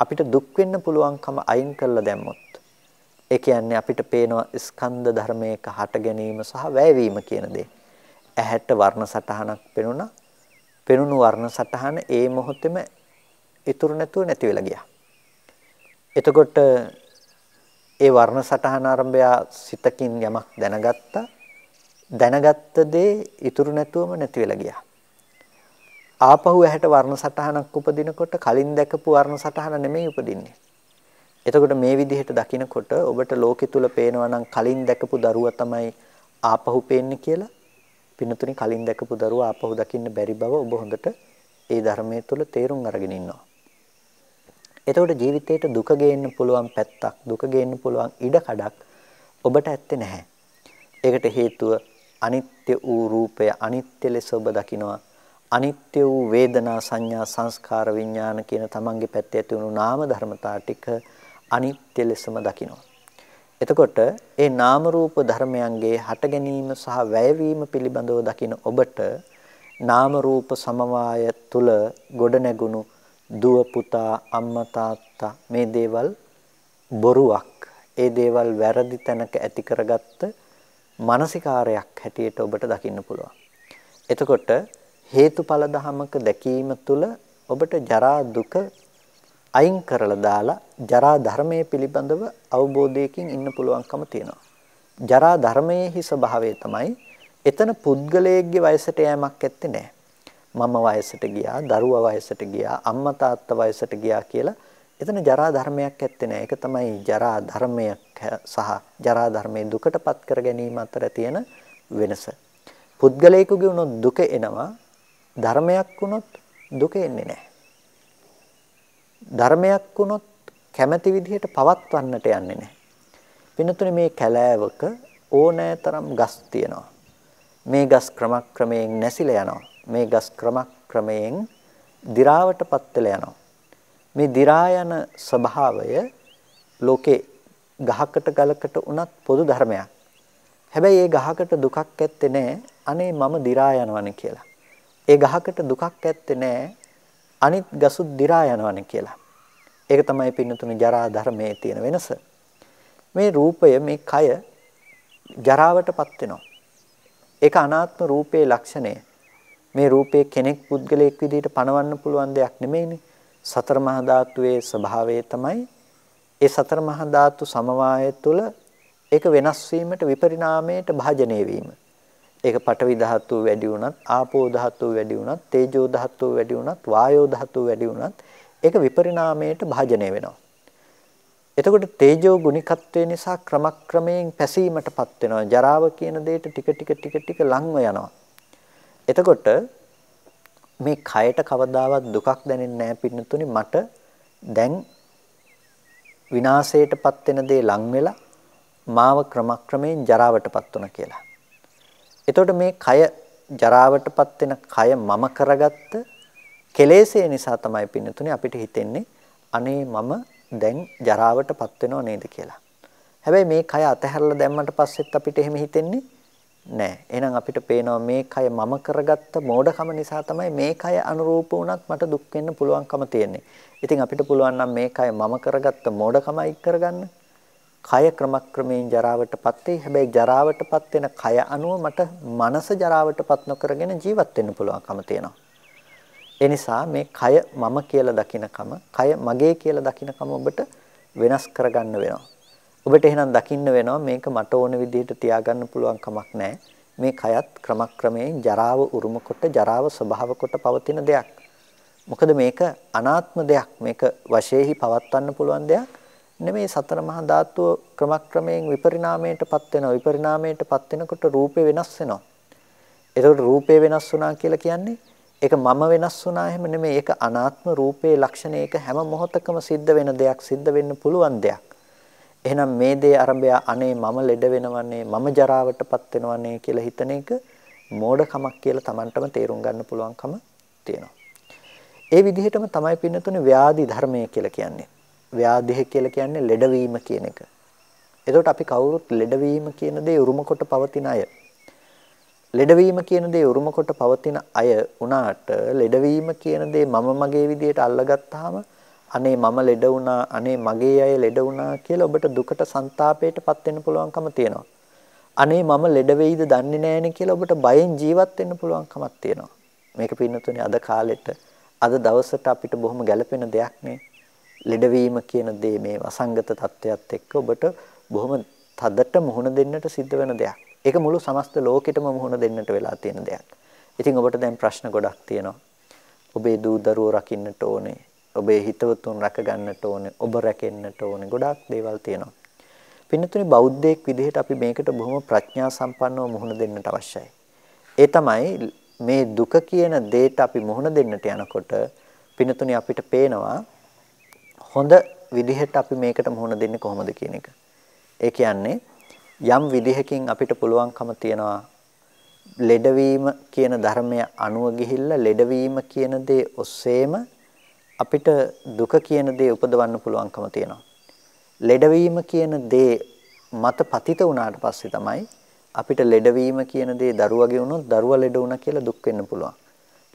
[SPEAKER 1] අපිට දුක් වෙන්න පුළුවන්කම අයින් කරලා දැම්මොත් ඒ කියන්නේ අපිට පේනවා ස්කන්ධ ධර්මයක හට ගැනීම සහ වැයවීම කියන දේ. ඇහැට වර්ණ සටහනක් පෙනුණා. පෙනුණු වර්ණ සටහන ඒ මොහොතේම ඉතුරු නැතුව නැති වෙලා ගියා. එතකොට ඒ වර්ණ සටහන ආරම්භය සිතකින් යමක් දැනගත්තා. දැනගත්ත දේ ඉතුරු නැතුවම නැති වෙලා ගියා. ආපහු ඇහැට වර්ණ සටහනක් උපදිනකොට කලින් දැකපු වර්ණ සටහන නෙමෙයි උපදින්නේ. එතකොට මේ විදිහට දකිනකොට ඔබට ලෝකෙ තුල පේනවා නම් කලින් දැකපු දරුවා තමයි ආපහු පේන්නේ කියලා පිනතුනි කලින් දැකපු දරුවා ආපහු දකින්න බැරි බව ඔබ හොඳට ඒ ධර්මයේ තුල තේරුම් අරගෙන ඉන්නවා. එතකොට ජීවිතේට දුක ගේන්න පුළුවන් පැත්තක් දුක ගේන්න පුළුවන් ඉඩ කඩක් ඔබට ඇත්තේ නැහැ. ඒකට හේතුව අනිත්‍ය වූ රූපය අනිත්‍ය ලෙස ඔබ දකිනවා. අනිත්‍ය වූ වේදනා සංඥා සංස්කාර විඥාන කියන තමන්ගේ පැත්තේ ඇති වුණු නාම ධර්මතා ටික අනිත්‍ය ලෙසම දකිනවා. එතකොට ඒ නාම රූප ධර්මයන්ගේ හට ගැනීම සහ වැයවීම පිළිබඳව දකින ඔබට නාම රූප සමவாய තුල ගොඩ නැගුණු දුව පුතා අම්මා තාත්තා මේ දේවල් බොරුවක් ඒ දේවල් වැරදි තැනක ඇති කරගත්තු මානසිකාරයක් හැටියට ඔබට දකින්න පුළුවන්. එතකොට හේතුඵල ධමක දැකීම තුළ ඔබට ජරා දුක අයින් කරලා දාලා ජරා ධර්මයේ පිළිබඳව අවබෝධයකින් ඉන්න පුළුවන්කම තියෙනවා. ජරා ධර්මයේහි ස්වභාවය තමයි එතන පුද්ගලයෙක්ගේ වයසට යෑමක් ඇත්තේ නැහැ. මම වයසට ගියා, දරුවා වයසට ගියා, අම්මා තාත්තා වයසට ගියා කියලා එතන ජරා ධර්මයක් ඇත්තේ නැහැ. ඒක තමයි ජරා ධර්මයක් සහ ජරා ධර්මයේ දුකටපත් කර ගැනීම අතර තියෙන වෙනස. පුද්ගලයෙකුගේ වුණොත් දුක එනවා. ධර්මයක් වුණොත් දුක එන්නේ නැහැ. ධර්මයක් වුණොත් කැමැති විදිහට පවත්වන්නට යන්නේ නැහැ. වෙනතුනේ මේ කැලෑවක ඕනෑතරම් ගස් තියෙනවා. මේ ගස් ක්‍රමක්‍රමයෙන් නැසිලා යනවා. මේ ගස් ක්‍රමක්‍රමයෙන් දි รา වටපත් වෙලා යනවා. මේ දි รา යන ස්වභාවය ලෝකේ ගහකට ගලකට උනත් පොදු ධර්මයක්. හැබැයි ඒ ගහකට දුකක් ඇත්තේ නැහැ. අනේ මම දි รา යනවනේ කියලා. ඒ ගහකට දුකක් ඇත්තේ නැහැ. අනිත් ගසුත් දි รา යනවනේ කියලා. ඒක තමයි පින්නතුනි ජරා ධර්මයේ තියෙන වෙනස. මේ රූපය මේ කය ජරාවටපත් වෙනවා. ඒක අනාත්ම රූපයේ ලක්ෂණය. මේ රූපේ කෙනෙක් පුද්ගලයෙක් විදිහට පණවන්න පුළුවන් දෙයක් නෙමෙයිනේ. සතර මහා ධාතුවේ ස්වභාවය තමයි ඒ සතර මහා ධාතු සමவாயය තුළ ඒක වෙනස් වීමට විපරිණාමයට භාජනය වීම. ඒක පඨවි ධාතු වැඩි වුණත්, ආපෝ ධාතු වැඩි වුණත්, තේජෝ ධාතු වැඩි වුණත්, වායෝ ධාතු වැඩි වුණත් ඒක විපරිණාමයට භාජනය වෙනවා. එතකොට තේජෝ ගුණිකත්වය නිසා ක්‍රමක්‍රමයෙන් පැසීමටපත් වෙනවා. ජරාව කියන දෙයට ටික ටික ටික ටික ලංව යනවා. එතකොට මේ කයට කවදාවත් දුකක් දැනෙන්නේ නැහැ පින්නතුනේ මට දැන් විනාශයටපත් වෙන දේ ලං වෙලා මාව ක්‍රමක්‍රමයෙන් ජරාවටපත් වුණා කියලා. එතකොට මේ කය ජරාවටපත් වෙන කය මම කරගත්ත කෙලෙසේ නිසා තමයි පින්නතුනේ අපිට හිතෙන්නේ අනේ මම දැන් ජරාවටපත් වෙනව නේද කියලා. හැබැයි මේ කය අතහැරලා දැම්මට පස්සෙත් අපිට එහෙම හිතෙන්නේ නෑ. එහෙනම් අපිට පේනවා මේ කය මම කරගත්ත මෝඩකම නිසා තමයි මේ කය අනුරූප වුණත් මට දුක් වෙන්න පුළුවන්කම තියෙන්නේ. ඉතින් අපිට පුළුවන් නම් මේ කය මම කරගත්ත මෝඩකමයි කරගන්න. කය ක්‍රමක්‍රමයෙන් ජරාවටපත් වෙයි. හැබැයි ජරාවටපත් වෙන කය අනුව මට මනස ජරාවටපත් නොකරගෙන ජීවත් වෙන්න පුළුවන්කම තියෙනවා. ඒ නිසා මේ කය මම කියලා දකිනකම, කය මගේ කියලා දකිනකම ඔබට වෙනස් කරගන්න වෙනවා. ඔබට එහෙනම් දකින්න වෙනවා මේක මට ඕන විදිහට තියාගන්න පුළුවන් කමක් නැහැ. මේ කයත් ක්‍රමක්‍රමයෙන් ජරාව උරුම කොට ජරාව ස්වභාව කොට පවතින දෙයක්. මොකද මේක අනාත්ම දෙයක්. මේක වශයෙහි පවත්වන්න පුළුවන් දෙයක් නෙමෙයි සතර මහා ධාතුව ක්‍රමක්‍රමයෙන් විපරිණාමයටපත් වෙනවා. විපරිණාමයටපත් වෙනකොට රූපේ වෙනස් වෙනවා. එතකොට රූපේ වෙනස් වුණා කියලා කියන්නේ ඒක මම වෙනස් වුණා එහෙම නෙමෙයි. ඒක අනාත්ම රූපේ ලක්ෂණ. ඒක හැම මොහොතකම සිද්ධ වෙන දෙයක්, සිද්ධ වෙන්න පුළුවන් දෙයක්. එහෙනම් මේ දේ අරඹය අනේ මම ලෙඩ වෙනවන්නේ මම ජරාවටපත් වෙනවන්නේ කියලා හිතන එක මෝඩකමක් කියලා Tamanටම තේරුම් ගන්න පුළුවන්කම තියෙනවා. ඒ විදිහටම තමයි පින්නතුනේ ව්‍යාධි ධර්මය කියලා කියන්නේ. ව්‍යාධිහ කියලා කියන්නේ ලෙඩවීම කියන එක. එතකොට අපි කවුරුත් ලෙඩවීම කියන දේ උරුම කොට පවතින අය. ලෙඩවීම කියන දේ උරුම කොට පවතින අය උනාට ලෙඩවීම කියන දේ මම මගේ විදිහට අල්ලගත්තාම අනේ මම ලෙඩ වුණා අනේ මගේ අය ලෙඩ වුණා කියලා ඔබට දුකට ਸੰతాපයටපත් වෙන්න පුළුවන්කම තියෙනවා. අනේ මම ලෙඩ වෙයිද දන්නේ නැහැනේ කියලා ඔබට බයෙන් ජීවත් වෙන්න පුළුවන්කමක් තියෙනවා. මේක පින්නතුනේ අද කාලෙට අද දවසට අපිට බොහොම ගැළපෙන දෙයක් නේ. ලෙඩවීම කියන දේ මේ වසංගත தත්වයක් එක්ක ඔබට බොහොම තදට මුහුණ දෙන්නට සිද්ධ වෙන දෙයක්. ඒක මුළු සමස්ත ලෝකෙටම මුහුණ දෙන්නට වෙලා තියෙන දෙයක්. ඉතින් ඔබට දැන් ප්‍රශ්න ගොඩක් තියෙනවා. ඔබේ දූ දරුවෝ රකින්නට ඕනේ. ඔබේ හිතවතුන් රැක ගන්නට ඕනේ, ඔබ රැකෙන්නට ඕනේ. ගොඩාක් දේවල් තියෙනවා. පින්නතුනි බෞද්ධයෙක් විදිහට අපි මේකට බොහොම ප්‍රඥා සම්පන්නව මුහුණ දෙන්නට අවශ්‍යයි. ඒ තමයි මේ දුක කියන දේට අපි මුහුණ දෙන්නට යනකොට පින්නතුනි අපිට පේනවා හොඳ විදිහට අපි මේකට මුහුණ දෙන්නේ කොහොමද කියන එක. ඒ කියන්නේ යම් විදිහකින් අපිට පුළුවන්කම තියනවා ලෙඩවීම කියන ධර්මය අනුව ගිහිල්ලා ලෙඩවීම කියන දේ ඔස්සේම අපිට දුක කියන දේ උපදවන්න පුළුවන්කම තියෙනවා. ලෙඩවීම කියන දේ මත පතිත වුණාට පස්සේ තමයි අපිට ලෙඩවීම කියන දේ දරුවගේ වුණොත් දරුවා ලෙඩ වුණා කියලා දුක් වෙන්න පුළුවන්.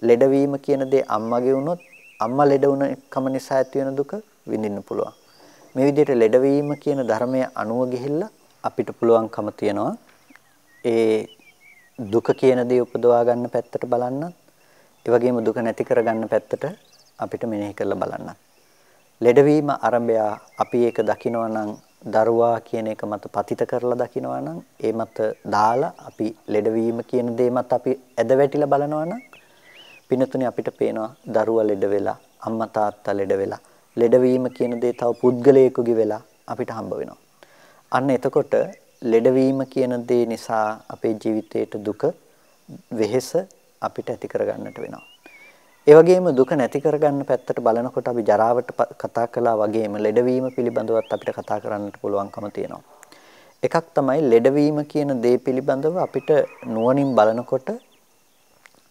[SPEAKER 1] ලෙඩවීම කියන දේ අම්මගේ වුණොත් අම්මා ලෙඩ වුණ කම නිසා ඇති වෙන දුක විඳින්න පුළුවන්. මේ විදිහට ලෙඩවීම කියන ධර්මය අනුව ගිහිල්ලා අපිට පුළුවන්කම තියෙනවා ඒ දුක කියන දේ උපදවා ගන්න පැත්තට බලන්නත් ඒ වගේම දුක නැති කරගන්න පැත්තට අපිට මෙනෙහි කරලා බලන්න. ලෙඩවීම ආරම්භය අපි ඒක දකිනවා නම් දරුවා කියන එක මත පතිත කරලා දකිනවා නම් ඒ මත දාලා අපි ලෙඩවීම කියන දේ මත අපි ඇද වැටිලා බලනවා නම් පිනතුනේ අපිට පේනවා දරුවා ලෙඩ වෙලා අම්මා තාත්තා ලෙඩ වෙලා ලෙඩවීම කියන දේ තව පුද්ගලයෙකුගේ වෙලා අපිට හම්බ වෙනවා. අන්න එතකොට ලෙඩවීම කියන දේ නිසා අපේ ජීවිතේට දුක වෙහෙස අපිට ඇති කරගන්නට වෙනවා. ඒ වගේම දුක නැති කරගන්න පැත්තට බලනකොට අපි ජරාවට කතා කළා වගේම ලෙඩවීම පිළිබඳවත් අපිට කතා කරන්නට පුළුවන්කම තියෙනවා. එකක් තමයි ලෙඩවීම කියන දේ පිළිබඳව අපිට නුවණින් බලනකොට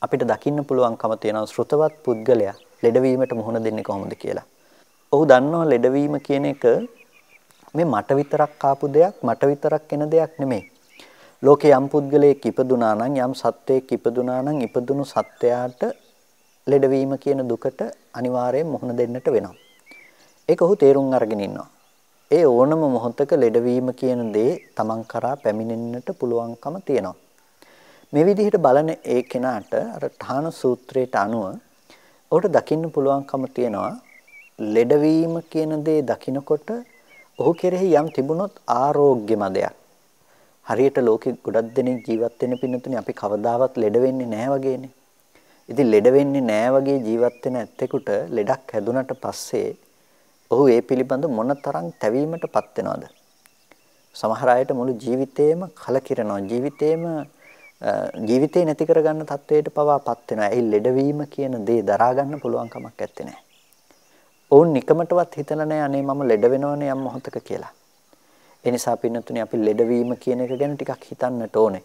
[SPEAKER 1] අපිට දකින්න පුළුවන්කම තියෙනවා ශ්‍රතවත් පුද්ගලයා ලෙඩවීමට මුහුණ දෙන්නේ කොහොමද කියලා. ඔහු දන්නවා ලෙඩවීම කියන එක මේ මට විතරක් ආපු දෙයක් මට විතරක් එන දෙයක් නෙමෙයි. ලෝකේ යම් පුද්ගලයෙක් ඉපදුනා නම් යම් සත්වයෙක් ඉපදුනා නම් ඉපදුණු සත්වයාට ලෙඩවීම කියන දුකට අනිවාර්යෙන් මුහුණ දෙන්නට වෙනවා. ඒක ඔහු තේරුම් අරගෙන ඉන්නවා. ඒ ඕනම මොහොතක ලෙඩවීම කියන දේ තමන් කරා පැමිණෙන්නට පුළුවන්කම තියෙනවා. මේ විදිහට බලන ඒ කෙනාට අර ඨාන සූත්‍රයට අනුව ඔහුට දකින්න පුළුවන්කම තියෙනවා ලෙඩවීම කියන දේ දකිනකොට ඔහු කෙරෙහි යම් තිබුණොත් ආරෝග්‍ය මදයක් හරියට ලෝකෙ ගොඩක් දෙනෙක් ජීවත් වෙන පින්නතුනේ අපි කවදාවත් ලෙඩ වෙන්නේ නැහැ වගේනේ. ඉතින් ලෙඩ වෙන්නේ නැහැ වගේ ජීවත් වෙන ඇත්තෙකුට ලෙඩක් හැදුනට පස්සේ ඔහු ඒ පිළිබඳ මොනතරම් තැවීමටපත් වෙනවද? සමහර අයට මුළු ජීවිතේම කලකිරෙනවා. ජීවිතේම ජීවිතේ නැති කරගන්න තත්වයට පවාපත් වෙනවා. ඒ ලෙඩවීම කියන දේ දරා ගන්න පුළුවන් කමක් ඇත්තේ නැහැ. ඔවුන් නිකමටවත් හිතලා නැහැ අනේ මම ලෙඩ වෙනවනේ යම් මොහොතක කියලා. ඒ නිසා පින්නතුනේ අපි ලෙඩවීම කියන එක ගැන ටිකක් හිතන්නට ඕනේ.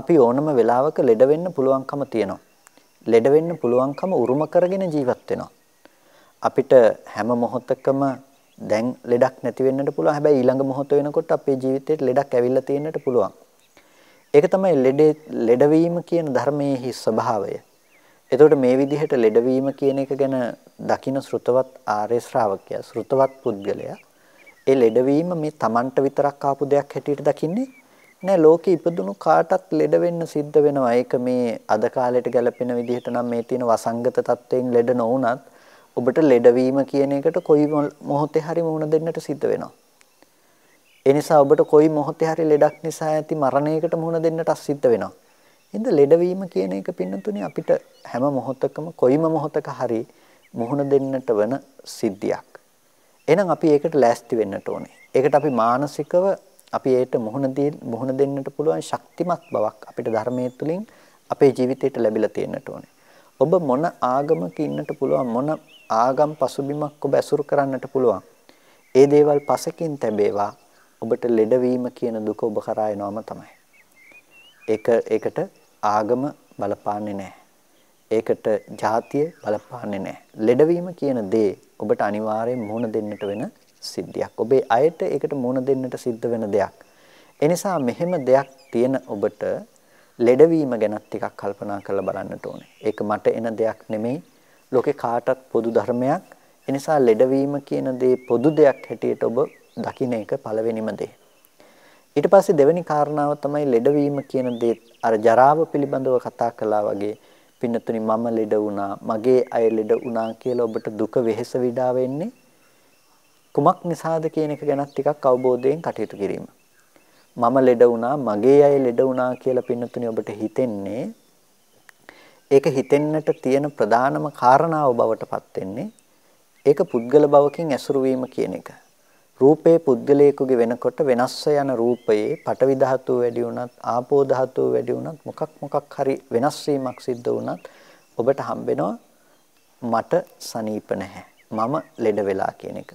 [SPEAKER 1] අපි ඕනම වෙලාවක ලෙඩ වෙන්න පුළුවන්කම තියෙනවා. ලෙඩ වෙන්න පුළුවන්කම උරුම කරගෙන ජීවත් වෙනවා. අපිට හැම මොහොතකම දැන් ලෙඩක් නැති වෙන්නට පුළුවන්. හැබැයි ඊළඟ මොහොත වෙනකොට අපේ ජීවිතේට ලෙඩක් ඇවිල්ලා තියෙන්නට පුළුවන්. ඒක තමයි ලෙඩේ ලෙඩවීම කියන ධර්මයේ ස්වභාවය. එතකොට මේ විදිහට ලෙඩවීම කියන එක ගැන දකින ශ්‍රුතවත් ආර්ය ශ්‍රාවකයා, ශ්‍රුතවත් පුද්ගලයා ඒ ලෙඩවීම මේ Tamanට විතරක් ආපු දෙයක් හැටියට දකින්නේ නෑ ලෝකෙ ඉපදුණු කාටත් ලෙඩ වෙන්න සිද්ධ වෙනවා. ඒක මේ අද කාලයට ගැලපෙන විදිහට නම් මේ තියෙන වසංගත තත්වයෙන් ලෙඩ නොවුනත් ඔබට ලෙඩවීම කියන එකට කොයි මොහොතේ හරි මුහුණ දෙන්නට සිද්ධ වෙනවා. ඒ නිසා ඔබට කොයි මොහොතේ හරි ලෙඩක් නිසා ඇති මරණයකට මුහුණ දෙන්නට සිද්ධ වෙනවා. එහෙනම් ලෙඩවීම කියන එක පින්නතුනේ අපිට හැම මොහොතකම කොයිම මොහොතක හරි මුහුණ දෙන්නට වන සිද්ධියක්. එහෙනම් අපි ඒකට ලෑස්ති වෙන්නට ඕනේ. ඒකට අපි මානසිකව අපි ඒට මුහුණ මුහුණ දෙන්නට පුළුවන් ශක්තිමත් බවක් අපිට ධර්මයේ තුලින් අපේ ජීවිතයට ලැබිලා තියෙන්නට ඕනේ. ඔබ මොන ආගමක ඉන්නට පුළුවන් මොන ආගම් පසුබිමක් ඔබ ඇසුරු කරන්නට පුළුවන්. ඒ දේවල් පසකින් තැබේවා. ඔබට ලෙඩවීම කියන දුක ඔබ කරා එනවම තමයි. ඒක ඒකට ආගම බලපාන්නේ නැහැ. ඒකට ජාතිය බලපාන්නේ නැහැ. ලෙඩවීම කියන දේ ඔබට අනිවාර්යෙන් මුහුණ දෙන්නට වෙන සිද්ධියක්. ඔබේ අයට ඒකට මුණ දෙන්නට සිද්ධ වෙන දෙයක්. එනිසා මෙහෙම දෙයක් තියෙන ඔබට ලෙඩවීම ගැනත් ටිකක් කල්පනා කරලා බලන්නට ඕනේ. ඒක මට එන දෙයක් නෙමෙයි. ලෝකේ කාටත් පොදු ධර්මයක්. එනිසා ලෙඩවීම කියන දේ පොදු දෙයක් හැටියට ඔබ දකින්න එක පළවෙනිම දේ. ඊට පස්සේ දෙවෙනි කාරණාව තමයි ලෙඩවීම කියන දේ අර ජරාව පිළිබඳව කතා කළා වගේ පින්නතුනි මම ලෙඩ වුණා මගේ අය ලෙඩ වුණා කියලා ඔබට දුක වෙහෙස විඩා වෙන්නේ කුමක් නිසාද කියන එක ගැනත් ටිකක් අවබෝධයෙන් කටයුතු කිරීම. මම ලෙඩ වුණා, මගේ අය ලෙඩ වුණා කියලා පින්නතුනි ඔබට හිතෙන්නේ ඒක හිතෙන්නට තියෙන ප්‍රධානම කාරණාව බවටපත් වෙන්නේ ඒක පුද්ගල භවකින් ඇසුරු වීම කියන එක. රූපේ පුද්ගලයෙකුගේ වෙනකොට වෙනස්ව යන රූපයේ පටවි ධාතුව වැඩි වුණත් ආපෝ ධාතුව වැඩි වුණත් මොකක් මොකක් හරි වෙනස් වීමක් සිද්ධ වුණත් ඔබට හම්බෙනවා මට සනීප නැහැ. මම ලෙඩ වෙලා කියන එක.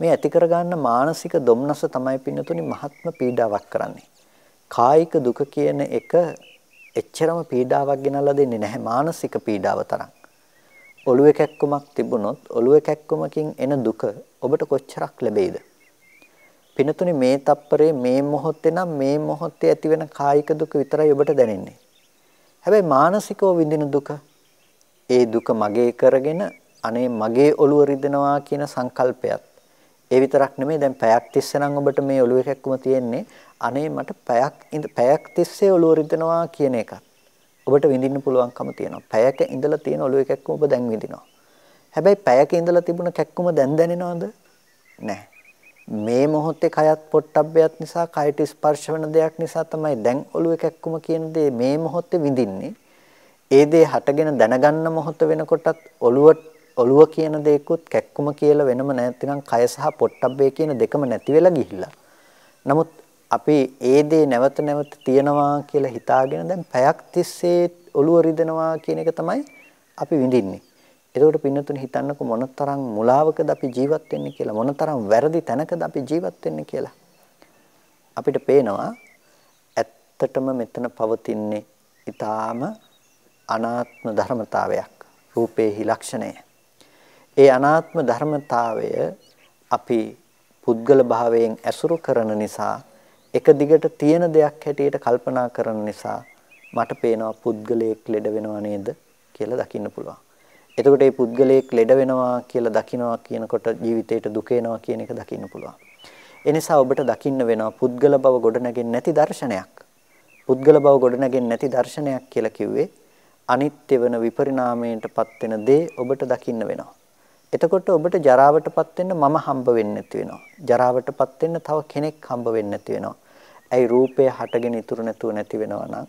[SPEAKER 1] මේ ඇති කරගන්න මානසික දුම්නස තමයි පින්නතුනි මහත්ම පීඩාවක් කරන්නේ. කායික දුක කියන එක එච්චරම පීඩාවක් ගෙනල්ලා දෙන්නේ නැහැ මානසික පීඩාව තරම්. ඔළුවේ කැක්කමක් තිබුණොත් ඔළුවේ කැක්කමකින් එන දුක ඔබට කොච්චරක් ලැබෙයිද? පින්නතුනි මේ තප්පරේ මේ මොහොතේ නම් මේ මොහොතේ ඇති වෙන කායික දුක විතරයි ඔබට දැනෙන්නේ. හැබැයි මානසිකව විඳින දුක ඒ දුක මගේ කරගෙන අනේ මගේ ඔළුව රිදෙනවා කියන සංකල්පයත් ඒ විතරක් නෙමෙයි දැන් පැයක් තිස්සේ නම් ඔබට මේ ඔළුව එකක්ම තියෙන්නේ. අනේ මට පැයක් ඉඳ පැයක් තිස්සේ ඔළුව රිදෙනවා කියන එකක්. ඔබට විඳින්න පුළුවන්කම තියෙනවා. පැයක ඉඳලා තියෙන ඔළුව එකක්ම ඔබ දැන් විඳිනවා. හැබැයි පැයක ඉඳලා තිබුණ කැක්කුම දැන් දැනෙනවද? නැහැ. මේ මොහොතේ කයත් පොට්ටබ්බයත් නිසා කයට ස්පර්ශ වෙන දෙයක් නිසා තමයි දැන් ඔළුව එකක්කම කියන දේ මේ මොහොතේ විඳින්නේ. ඒ දේ හටගෙන දැනගන්න මොහොත වෙනකොටත් ඔළුවට ඔළුව කියන දේකුත් කැක්කුම කියලා වෙනම නැත්නම් කය සහ පොට්ටබ්බේ කියන දෙකම නැති වෙලා ගිහිල්ලා. නමුත් අපි ඒ දේ නැවත නැවත තියනවා කියලා හිතාගෙන දැන් පැයක් තිස්සේ ඔළුව රිදෙනවා කියන එක තමයි අපි විඳින්නේ. එතකොට පින්නතුනි හිතන්නකො මොනතරම් මුලාවකද අපි ජීවත් වෙන්නේ කියලා මොනතරම් වැරදි තැනකද අපි ජීවත් වෙන්නේ කියලා. අපිට පේනවා ඇත්තටම මෙතන පවතින්නේ ඊටාම අනාත්ම ධර්මතාවයක් රූපේහි ලක්ෂණය ඒ අනාත්ම ධර්මතාවය අපි පුද්ගල භාවයෙන් ඇසුරු කරන නිසා එක දිගට තියෙන දෙයක් හැටියට කල්පනා කරන නිසා මට පේනවා පුද්ගලයෙක් ලෙඩ වෙනවා නේද කියලා දකින්න පුළුවන්. එතකොට මේ පුද්ගලයෙක් ලෙඩ වෙනවා කියලා දකිනවා කියනකොට ජීවිතේට දුක එනවා කියන එක දකින්න පුළුවන්. ඒ නිසා ඔබට දකින්න වෙනවා පුද්ගල බව ගොඩනගෙන්නේ නැති දර්ශනයක්. පුද්ගල බව ගොඩනගෙන්නේ නැති දර්ශනයක් කියලා කිව්වේ අනිත්‍ය වෙන විපරිණාමයටපත් වෙන දේ ඔබට දකින්න වෙනවා. එතකොට ඔබට ජරාවටපත් වෙන්න මම හම්බ වෙන්නේ නැති වෙනවා. ජරාවටපත් වෙන්න තව කෙනෙක් හම්බ වෙන්නේ නැති වෙනවා. ඇයි රූපය හටගෙන ඉතුරු නැතුව නැති වෙනවා නම්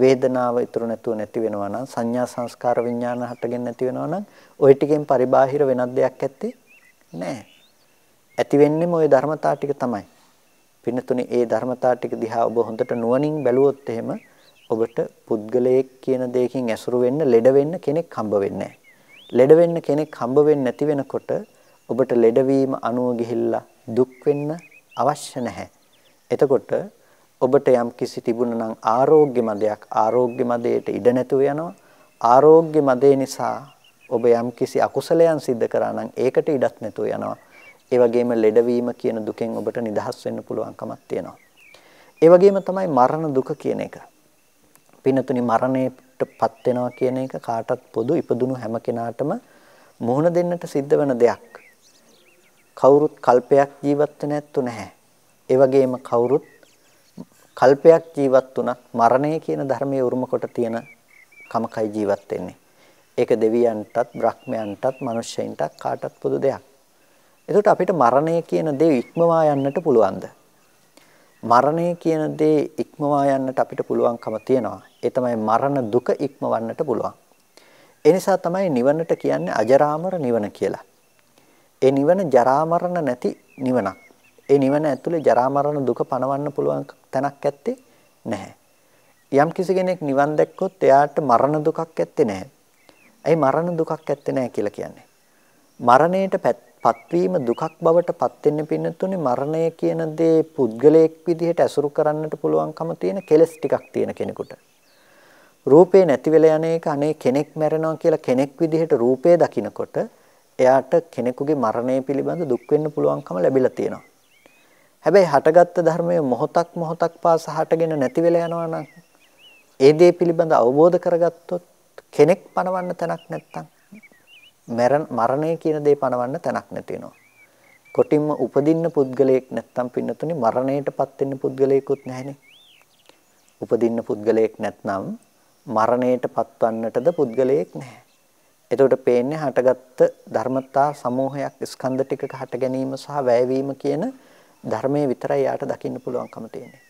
[SPEAKER 1] වේදනාව ඉතුරු නැතුව නැති වෙනවා නම් සංඥා සංස්කාර විඥාන හටගෙන නැති වෙනවා නම් ওই ටිකෙන් පරිබාහිර වෙනත් දෙයක් ඇත්තේ නැහැ. ඇති වෙන්නේම ওই ධර්මතා ටික තමයි. පින්නතුනේ ඒ ධර්මතා ටික දිහා ඔබ හොඳට නුවණින් බැලුවොත් එහෙම ඔබට පුද්ගලයෙක් කියන දෙයකින් ඇසුරු වෙන්න, ලෙඩ වෙන්න කෙනෙක් හම්බ වෙන්නේ නැහැ. ලෙඩ වෙන්න කෙනෙක් හම්බ වෙන්නේ නැති වෙනකොට ඔබට ලෙඩවීම අනුව ගිහිල්ලා දුක් වෙන්න අවශ්‍ය නැහැ. එතකොට ඔබට යම් කිසි තිබුණා නම් ආරෝග්‍ය මදයක් ආරෝග්‍ය මදයට ඉඩ නැතුව යනවා ආරෝග්‍ය මදේ නිසා ඔබ යම් කිසි අකුසලයන් සිද්ධ කරා නම් ඒකට ඉඩක් නැතුව යනවා ඒ වගේම ලෙඩවීම කියන දුකෙන් ඔබට නිදහස් වෙන්න පුළුවන්කමක් තියෙනවා ඒ වගේම තමයි මරණ දුක කියන එක පින්නතුනි මරණය බවටපත් වෙනවා කියන එක කාටත් පොදු ඉපදුණු හැම කෙනාටම මුහුණ දෙන්නට සිද්ධ වෙන දෙයක්. කවුරුත් කල්පයක් ජීවත් වෙ නැත්තු නැහැ. ඒ වගේම කවුරුත් කල්පයක් ජීවත් වුණත් මරණය කියන ධර්මයේ උරුම කොට තියෙන කමකයි ජීවත් වෙන්නේ. ඒක දෙවියන්ටත්, බ්‍රහ්මයන්ටත්, මිනිස්සුන්ටත් කාටත් පොදු දෙයක්. එතකොට අපිට මරණය කියන දේ ඉක්මවා යන්නට පුළුවන්ද? මරණය කියන දේ ඉක්මවා යන්නට අපිට පුළුවන්කම තියෙනවා. ඒ තමයි මරණ දුක ඉක්මවන්නට පුළුවන්. ඒ නිසා තමයි නිවනට කියන්නේ අජරාමර නිවන කියලා. ඒ නිවන ජරා නැති නිවනක්. ඒ නිවන ඇතුලේ ජරා දුක පණවන්න පුළුවන් තැනක් ඇත්තේ නැහැ. යම් කිසි කෙනෙක් නිවන් දැක්කොත් එයාට මරණ දුකක් ඇත්තේ නැහැ. ඇයි මරණ දුකක් ඇත්තේ නැහැ කියලා කියන්නේ? මරණයට පත්වීම දුකක් බවට පත් වෙන්න පින්නතුනේ මරණය කියන දේ පුද්ගලයෙක් විදිහට ඇසුරු කරන්නට පුළුවන්කම තියෙන කෙලස් ටිකක් තියෙන කෙනෙකුට. රූපේ නැති වෙලා යන එක අනේ කෙනෙක් මැරෙනවා කියලා කෙනෙක් විදිහට රූපේ දකිනකොට එයාට කෙනෙකුගේ මරණය පිළිබඳ දුක් වෙන්න පුළුවන්කම ලැබිලා තියෙනවා. හැබැයි හටගත්ත ධර්මය මොහොතක් මොහොතක් පාස හටගෙන නැති වෙලා යනවා නම් ඒ දේ පිළිබඳ අවබෝධ කරගත්තොත් කෙනෙක් පණවන්න තැනක් නැත්තම් මරණය කියන දේ පණවන්න තැනක් නැති කොටින්ම උපදින්න පුද්ගලයෙක් නැත්තම් පින්නතුනි මරණයටපත් වෙන්න පුද්ගලයෙකුත් නැහෙනේ. උපදින්න පුද්ගලයෙක් නැත්නම් මරණයට පත්වන්නටද පුද්ගලයෙක් නැහැ. එතකොට පේන්නේ හටගත්ත ධර්මතා සමූහයක් ස්කන්ධ ටිකක හට ගැනීම සහ වැයවීම කියන ධර්මයේ විතරයි යාට දකින්න පුළුවන්කම තියෙන්නේ.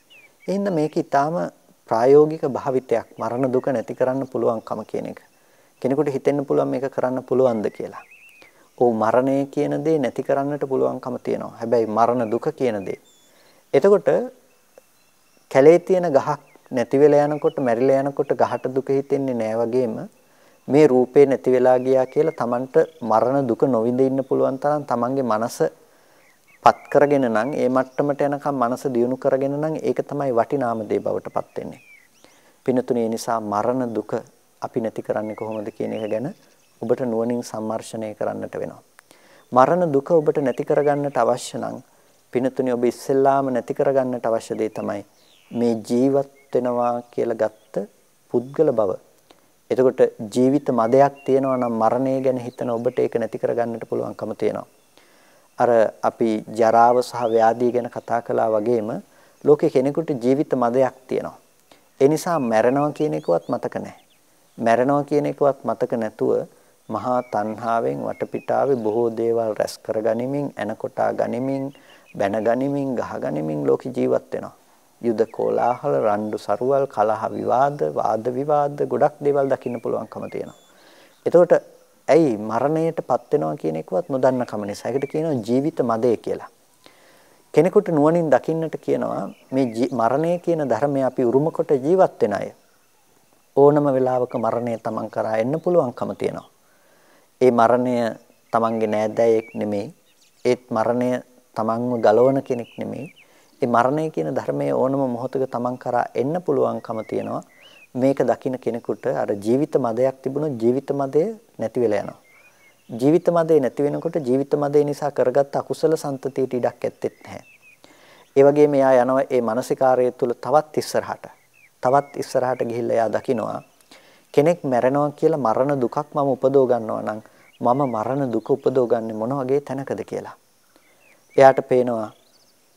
[SPEAKER 1] එහෙනම් මේක ඊටාම ප්‍රායෝගික භාවිතයක් මරණ දුක නැති කරන්න පුළුවන්කම කියන එක. කෙනෙකුට හිතෙන්න පුළුවන් මේක කරන්න පුළුවන්ද කියලා. ඔව් මරණය කියන දේ නැති කරන්නට පුළුවන්කම තියෙනවා. හැබැයි මරණ දුක කියන දේ. එතකොට කැලේ තියෙන ගහක් නැති වෙලා යනකොට මැරිලා යනකොට ගහට දුක හිතෙන්නේ නෑ වගේම මේ රූපේ නැති වෙලා ගියා කියලා Tamanට මරණ දුක නොවිඳ ඉන්න පුළුවන් තරම් Tamanගේ මනස පත් කරගෙන නම් ඒ මට්ටමට යනකම් මනස දියුණු කරගෙන නම් ඒක තමයි වටිනාම දේ බවටපත් වෙන්නේ. පිනතුනේ නිසා මරණ දුක අපි නැති කරන්නේ කොහොමද කියන එක ගැන ඔබට නුවණින් සම්මර්ෂණය කරන්නට වෙනවා. මරණ දුක ඔබට නැති කරගන්නට අවශ්‍ය නම් පිනතුනේ ඔබ ඉස්සෙල්ලාම නැති කරගන්නට අවශ්‍ය දේ තමයි මේ ජීවත් වෙනවා කියලා ගත්ත පුද්ගල බව. එතකොට ජීවිත මදයක් තියෙනවා නම් මරණය ගැන හිතන ඔබට ඒක නැති කරගන්නට පුළුවන්කම තියෙනවා. අර අපි ජරාව සහ ව්‍යාධිය ගැන කතා කළා වගේම ලෝකේ කෙනෙකුට ජීවිත මදයක් තියෙනවා. ඒ නිසා මැරෙනවා කියන එකවත් මතක නැහැ. මැරෙනවා කියන එකවත් මතක නැතුව මහා තණ්හාවෙන් වටපිටාවේ බොහෝ දේවල් රැස් කරගනිමින්, එනකොටා ගනිමින්, බැන ගනිමින්, ගහ ගනිමින් ලෝකේ ජීවත් වෙනවා. යුද කෝලාහල, රණ්ඩු සරුවල්, කලහ විවාද, වාද විවාද ගොඩක් දේවල් දකින්න පුළුවන්කම තියෙනවා. එතකොට ඇයි මරණයටපත් වෙනවා කියන එකවත් නොදන්න කම නිසා. ඒකට කියනවා ජීවිත මදය කියලා. කෙනෙකුට නුවණින් දකින්නට කියනවා මේ මරණය කියන ධර්මය අපි උරුම කොට ජීවත් වෙන අය. ඕනම වෙලාවක මරණය තමන් කරා එන්න පුළුවන්කම තියෙනවා. ඒ මරණය තමන්ගේ නෑදෑයෙක් නෙමෙයි. ඒත් මරණය තමන්ව ගලවන කෙනෙක් නෙමෙයි. ඒ මරණය කියන ධර්මයේ ඕනම මොහොතක තමන් කරා එන්න පුළුවන්කම තියෙනවා. මේක දකින්න කෙනෙකුට අර ජීවිත මදයක් තිබුණොත් ජීවිත මදය නැති වෙලා යනවා. ජීවිත මදේ නැති වෙනකොට ජීවිත මදේ නිසා කරගත්ත අකුසල සන්තතියට ඉඩක් ඇත්තෙත් නැහැ. ඒ වගේම එයා යනවා ඒ මානසිකාරය තුළ තවත් ඉස්සරහට. තවත් ඉස්සරහට ගිහිල්ලා එයා දකිනවා කෙනෙක් මැරෙනවා කියලා මරණ දුකක් මම උපදව ගන්නවා නම් මම මරණ දුක උපදව ගන්නේ මොන වගේ තැනකද කියලා. එයාට පේනවා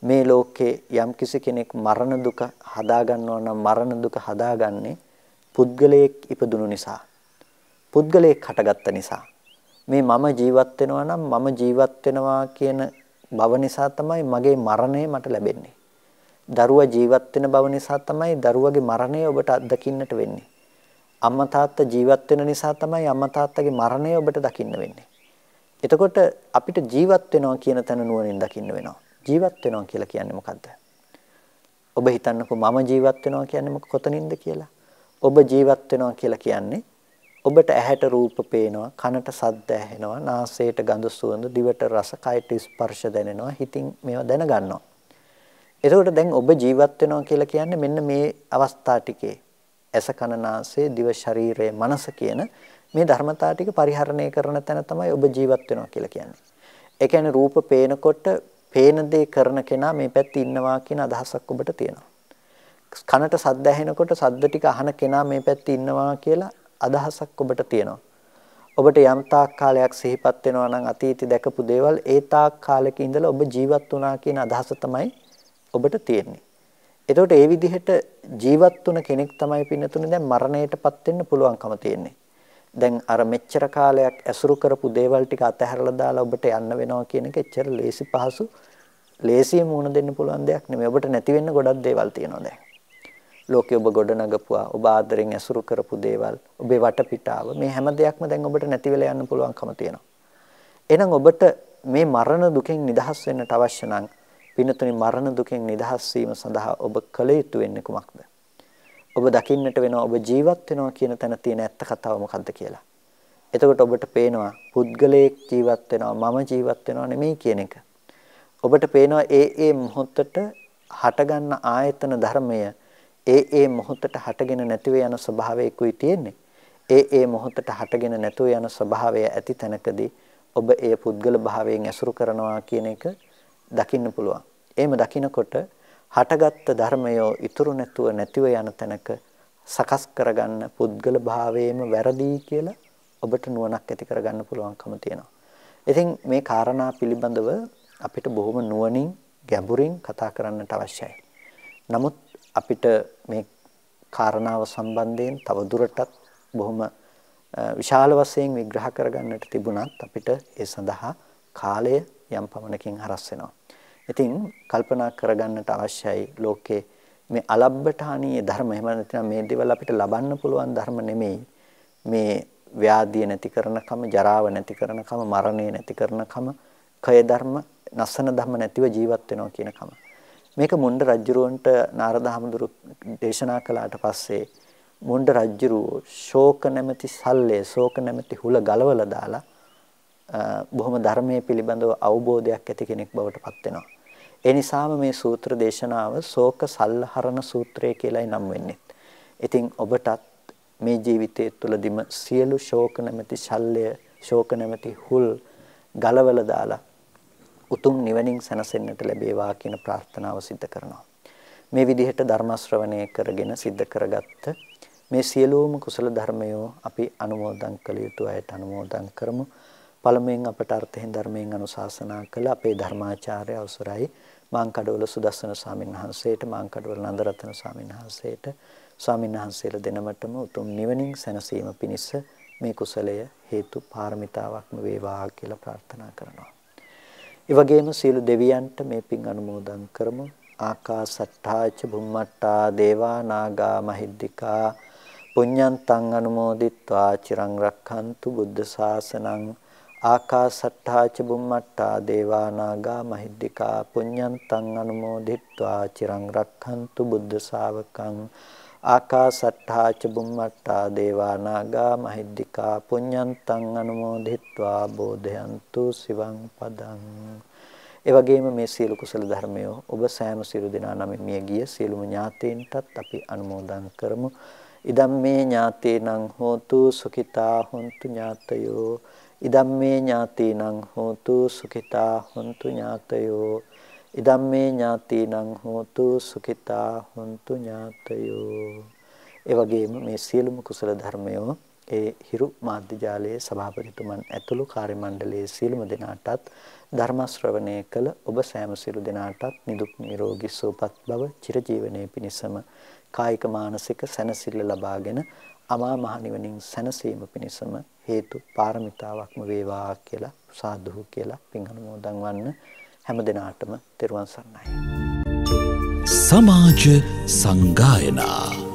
[SPEAKER 1] මේ ලෝකේ යම්කිසි කෙනෙක් මරණ දුක හදාගන්නවා නම් මරණ දුක හදාගන්නේ පුද්ගලයෙක් ඉපදුණු නිසා. පුද්ගලයෙක් හටගත්ත නිසා. මේ මම ජීවත් වෙනවා නම් මම ජීවත් වෙනවා කියන බව නිසා තමයි මගේ මරණය මට ලැබෙන්නේ. දරුවා ජීවත් වෙන බව නිසා තමයි දරුවගේ මරණය ඔබට අත්දකින්නට වෙන්නේ. අම්මා තාත්තා ජීවත් වෙන නිසා තමයි අම්මා තාත්තගේ මරණය ඔබට දකින්න වෙන්නේ. එතකොට අපිට ජීවත් වෙනවා කියන තැන නුවණින් දකින්න වෙනවා. ජීවත් වෙනවා කියලා කියන්නේ මොකද්ද? ඔබ හිතන්නකෝ මම ජීවත් වෙනවා කියන්නේ මොක කොතනින්ද කියලා. ඔබ ජීවත් වෙනවා කියලා කියන්නේ ඔබට ඇහැට රූප පේනවා, කනට සද්ද ඇහෙනවා, නාසයට ගඳ සුවඳ, දිවට රස, කයට ස්පර්ශ දැනෙනවා, හිතින් මේවා දැනගන්නවා. එතකොට දැන් ඔබ ජීවත් වෙනවා කියලා කියන්නේ මෙන්න මේ අවස්ථා ටිකේ ඇස කන නාසය දිව ශරීරය මනස කියන මේ ධර්මතා ටික පරිහරණය කරන තැන තමයි ඔබ ජීවත් වෙනවා කියලා කියන්නේ. ඒ කියන්නේ රූප පේනකොට පේන දේ කරන කෙනා මේ පැත්තේ ඉන්නවා කියන අදහසක් ඔබට තියෙනවා. කනට සද්ද ඇහෙනකොට සද්ද ටික අහන කෙනා මේ පැත්තේ ඉන්නවා කියලා අදහසක් ඔබට තියෙනවා. ඔබට යම් තාක් කාලයක් සිහිපත් වෙනවා නම් අතීතේ දැකපු දේවල් ඒ තාක් කාලෙක ඉඳලා ඔබ ජීවත් වුණා කියන අදහස තමයි ඔබට තියෙන්නේ. එතකොට ඒ විදිහට ජීවත් වුණ කෙනෙක් තමයි පින්නතුනේ දැන් මරණයටපත් වෙන්න පුළුවන්කම තියෙන්නේ. දැන් අර මෙච්චර කාලයක් ඇසුරු කරපු දේවල් ටික අතහැරලා දාලා ඔබට යන්න වෙනවා කියන එක එච්චර ලේසි පහසු ලේසියෙන් මුණ දෙන්න පුළුවන් දෙයක් නෙමෙයි. ඔබට නැති වෙන්න ගොඩක් දේවල් තියෙනවා දැන්. ලෝකේ ඔබ ගොඩනගපුවා, ඔබ ආදරෙන් ඇසුරු කරපු දේවල්, ඔබේ වටපිටාව මේ හැම දෙයක්ම දැන් ඔබට නැති වෙලා යන්න පුළුවන්කම තියෙනවා. එහෙනම් ඔබට මේ මරණ දුකෙන් නිදහස් වෙන්නට අවශ්‍ය නම් පින්නතුනි මරණ දුකෙන් නිදහස් වීම සඳහා ඔබ කළ යුතු වෙන්නේ කුමක්ද? ඔබ දකින්නට වෙනවා ඔබ ජීවත් වෙනවා කියන තැන තියෙන ඇත්ත කතාව මොකක්ද කියලා. එතකොට ඔබට පේනවා පුද්ගලයෙක් ජීවත් වෙනවා මම ජීවත් වෙනවා නෙමෙයි කියන එක. ඔබට පේනවා ඒ ඒ මොහොතට හටගන්න ආයතන ධර්මය ඒ ඒ මොහොතට හටගෙන නැතිව යන ස්වභාවයකුයි තියෙන්නේ. ඒ ඒ මොහොතට හටගෙන නැතුව යන ස්වභාවය ඇති තැනකදී ඔබ ඒ පුද්ගල භාවයෙන් ඇසුරු කරනවා කියන එක දකින්න පුළුවන්. එහෙම දකිනකොට හටගත් ධර්මයෝ ඉතුරු නැතුව නැතිව යන තැනක සකස් කරගන්න පුද්ගල භාවයේම වැරදි කියලා ඔබට නුවණක් ඇති කරගන්න පුළුවන්කම තියෙනවා. ඉතින් මේ කාරණා පිළිබඳව අපිට බොහොම නුවණින් ගැඹුරින් කතා කරන්නට අවශ්‍යයි. නමුත් අපිට මේ කාරණාව සම්බන්ධයෙන් තව දුරටත් බොහොම විශාල වශයෙන් විග්‍රහ කරගන්නට තිබුණත් අපිට ඒ සඳහා කාලය යම් පමණකින් හරස් වෙනවා. ඉතින් කල්පනා කරගන්නට අවශ්‍යයි ලෝකේ මේ අලබ්බඨානීය ධර්ම එහෙම නැත්නම් මේ දේවල් අපිට ලබන්න පුළුවන් ධර්ම නෙමෙයි. මේ ව්‍යාධිය නැති කරනකම, ජරාව නැති කරනකම, මරණය නැති කරනකම කය ධර්ම නස්සන ධම්ම නැතිව ජීවත් වෙනවා කියන කම. මේක මුණ්ඩ රජුරවන්ට නාරද හමුදුරු දේශනා කළාට පස්සේ මුණ්ඩ රජුරෝ ශෝක නැමැති සල්ලේ ශෝක නැමැති හුල ගලවලා දාලා බොහොම ධර්මයේ පිළිබඳව අවබෝධයක් ඇති කෙනෙක් බවට පත් වෙනවා. ඒ නිසාම මේ සූත්‍ර දේශනාව ශෝක සල්හරණ සූත්‍රය කියලායි නම් වෙන්නේ. ඉතින් ඔබටත් මේ ජීවිතය තුළදීම සියලු ශෝක නැමැති ශල්‍ය ශෝක නැමැති හුල් ගලවලා දාලා උතුම් නිවනින් සැනසෙන්නට ලැබේවා කියන ප්‍රාර්ථනාව සිද්ධ කරනවා. මේ විදිහට ධර්ම ශ්‍රවණය කරගෙන සිද්ධ කරගත්ත මේ සියලුම කුසල ධර්මයෝ අපි අනුමෝදන් කළ යුතු අයට අනුමෝදන් කරමු. පළමුවෙන් අපට අර්ථයෙන් ධර්මයෙන් අනුශාසනා කළ අපේ ධර්මාචාර්ය අවසරයි මාංකඩවල සුදස්සන ස්වාමීන් වහන්සේට මාංකඩවල නන්දරත්න ස්වාමීන් වහන්සේට ස්වාමීන් වහන්සේලා දෙනමටම උතුම් නිවනින් සැනසීම පිණිස මේ කුසලය හේතු පාරමිතාවක්ම වේවා කියලා ප්‍රාර්ථනා කරනවා ඒ වගේම සියලු දෙවියන්ට මේ පින් අනුමෝදන් කරමු. ආකාසට්ඨාච බුම්මට්ටා දේවා නාග මහිද්దికා පුඤ්ඤන්තං අනුමෝදිත්වා චිරං රක්ඛන්තු බුද්ධ ශාසනං ආකාසට්ඨාච බුම්මට්ටා දේවා නාග මහිද්దికා පුඤ්ඤන්තං අනුමෝදිත්වා චිරං රක්ඛන්තු බුද්ධ ශාවකං ආකාසට්ඨා ච බුම්මට්ඨා දේවා නාග මහිද්దికා පුඤ්ඤන්තං අනුමෝදිත්වා බෝධයන්තු සිවං පදං ඒ වගේම මේ සියලු කුසල ධර්මය ඔබ සෑම සියලු දෙනා නමින් මිය ගිය සියලුම ඥාතීන්ටත් අපි අනුමෝදන් කරමු. ඉදම් මේ ඥාතීනං හෝතු සුඛිතා හොන්තු ඥාතයෝ. ඉදම් මේ ඥාතීනං හෝතු සුඛිතා හොන්තු ඥාතයෝ. ඉදම්මේ ඥාතීනං හෝතු සුඛිතා හොන්තු ඥාතයෝ ඒ වගේම මේ සියලුම කුසල ධර්මයෝ ඒ හිරු මාධ්‍ය ජාලයේ සභාපතිතුමන් ඇතුළු කාර්ය මණ්ඩලයේ සියලුම දෙනාටත් ධර්ම ශ්‍රවණය කළ ඔබ සෑම සියලු දෙනාටත් නිදුක් නිරෝගී සුවපත් බව චිරජීවනයේ පිණසම කායික මානසික සැනසෙල්ල ලබාගෙන අමා මහ නිවනින් සැනසීම පිණසම හේතු පාරමිතාවක්ම වේවා කියලා සාදුහු කියලා පින් අනුමෝදන් වන්න හැම දෙනාටම තෙරුවන් සන්නයි. සමාජ සංගායනා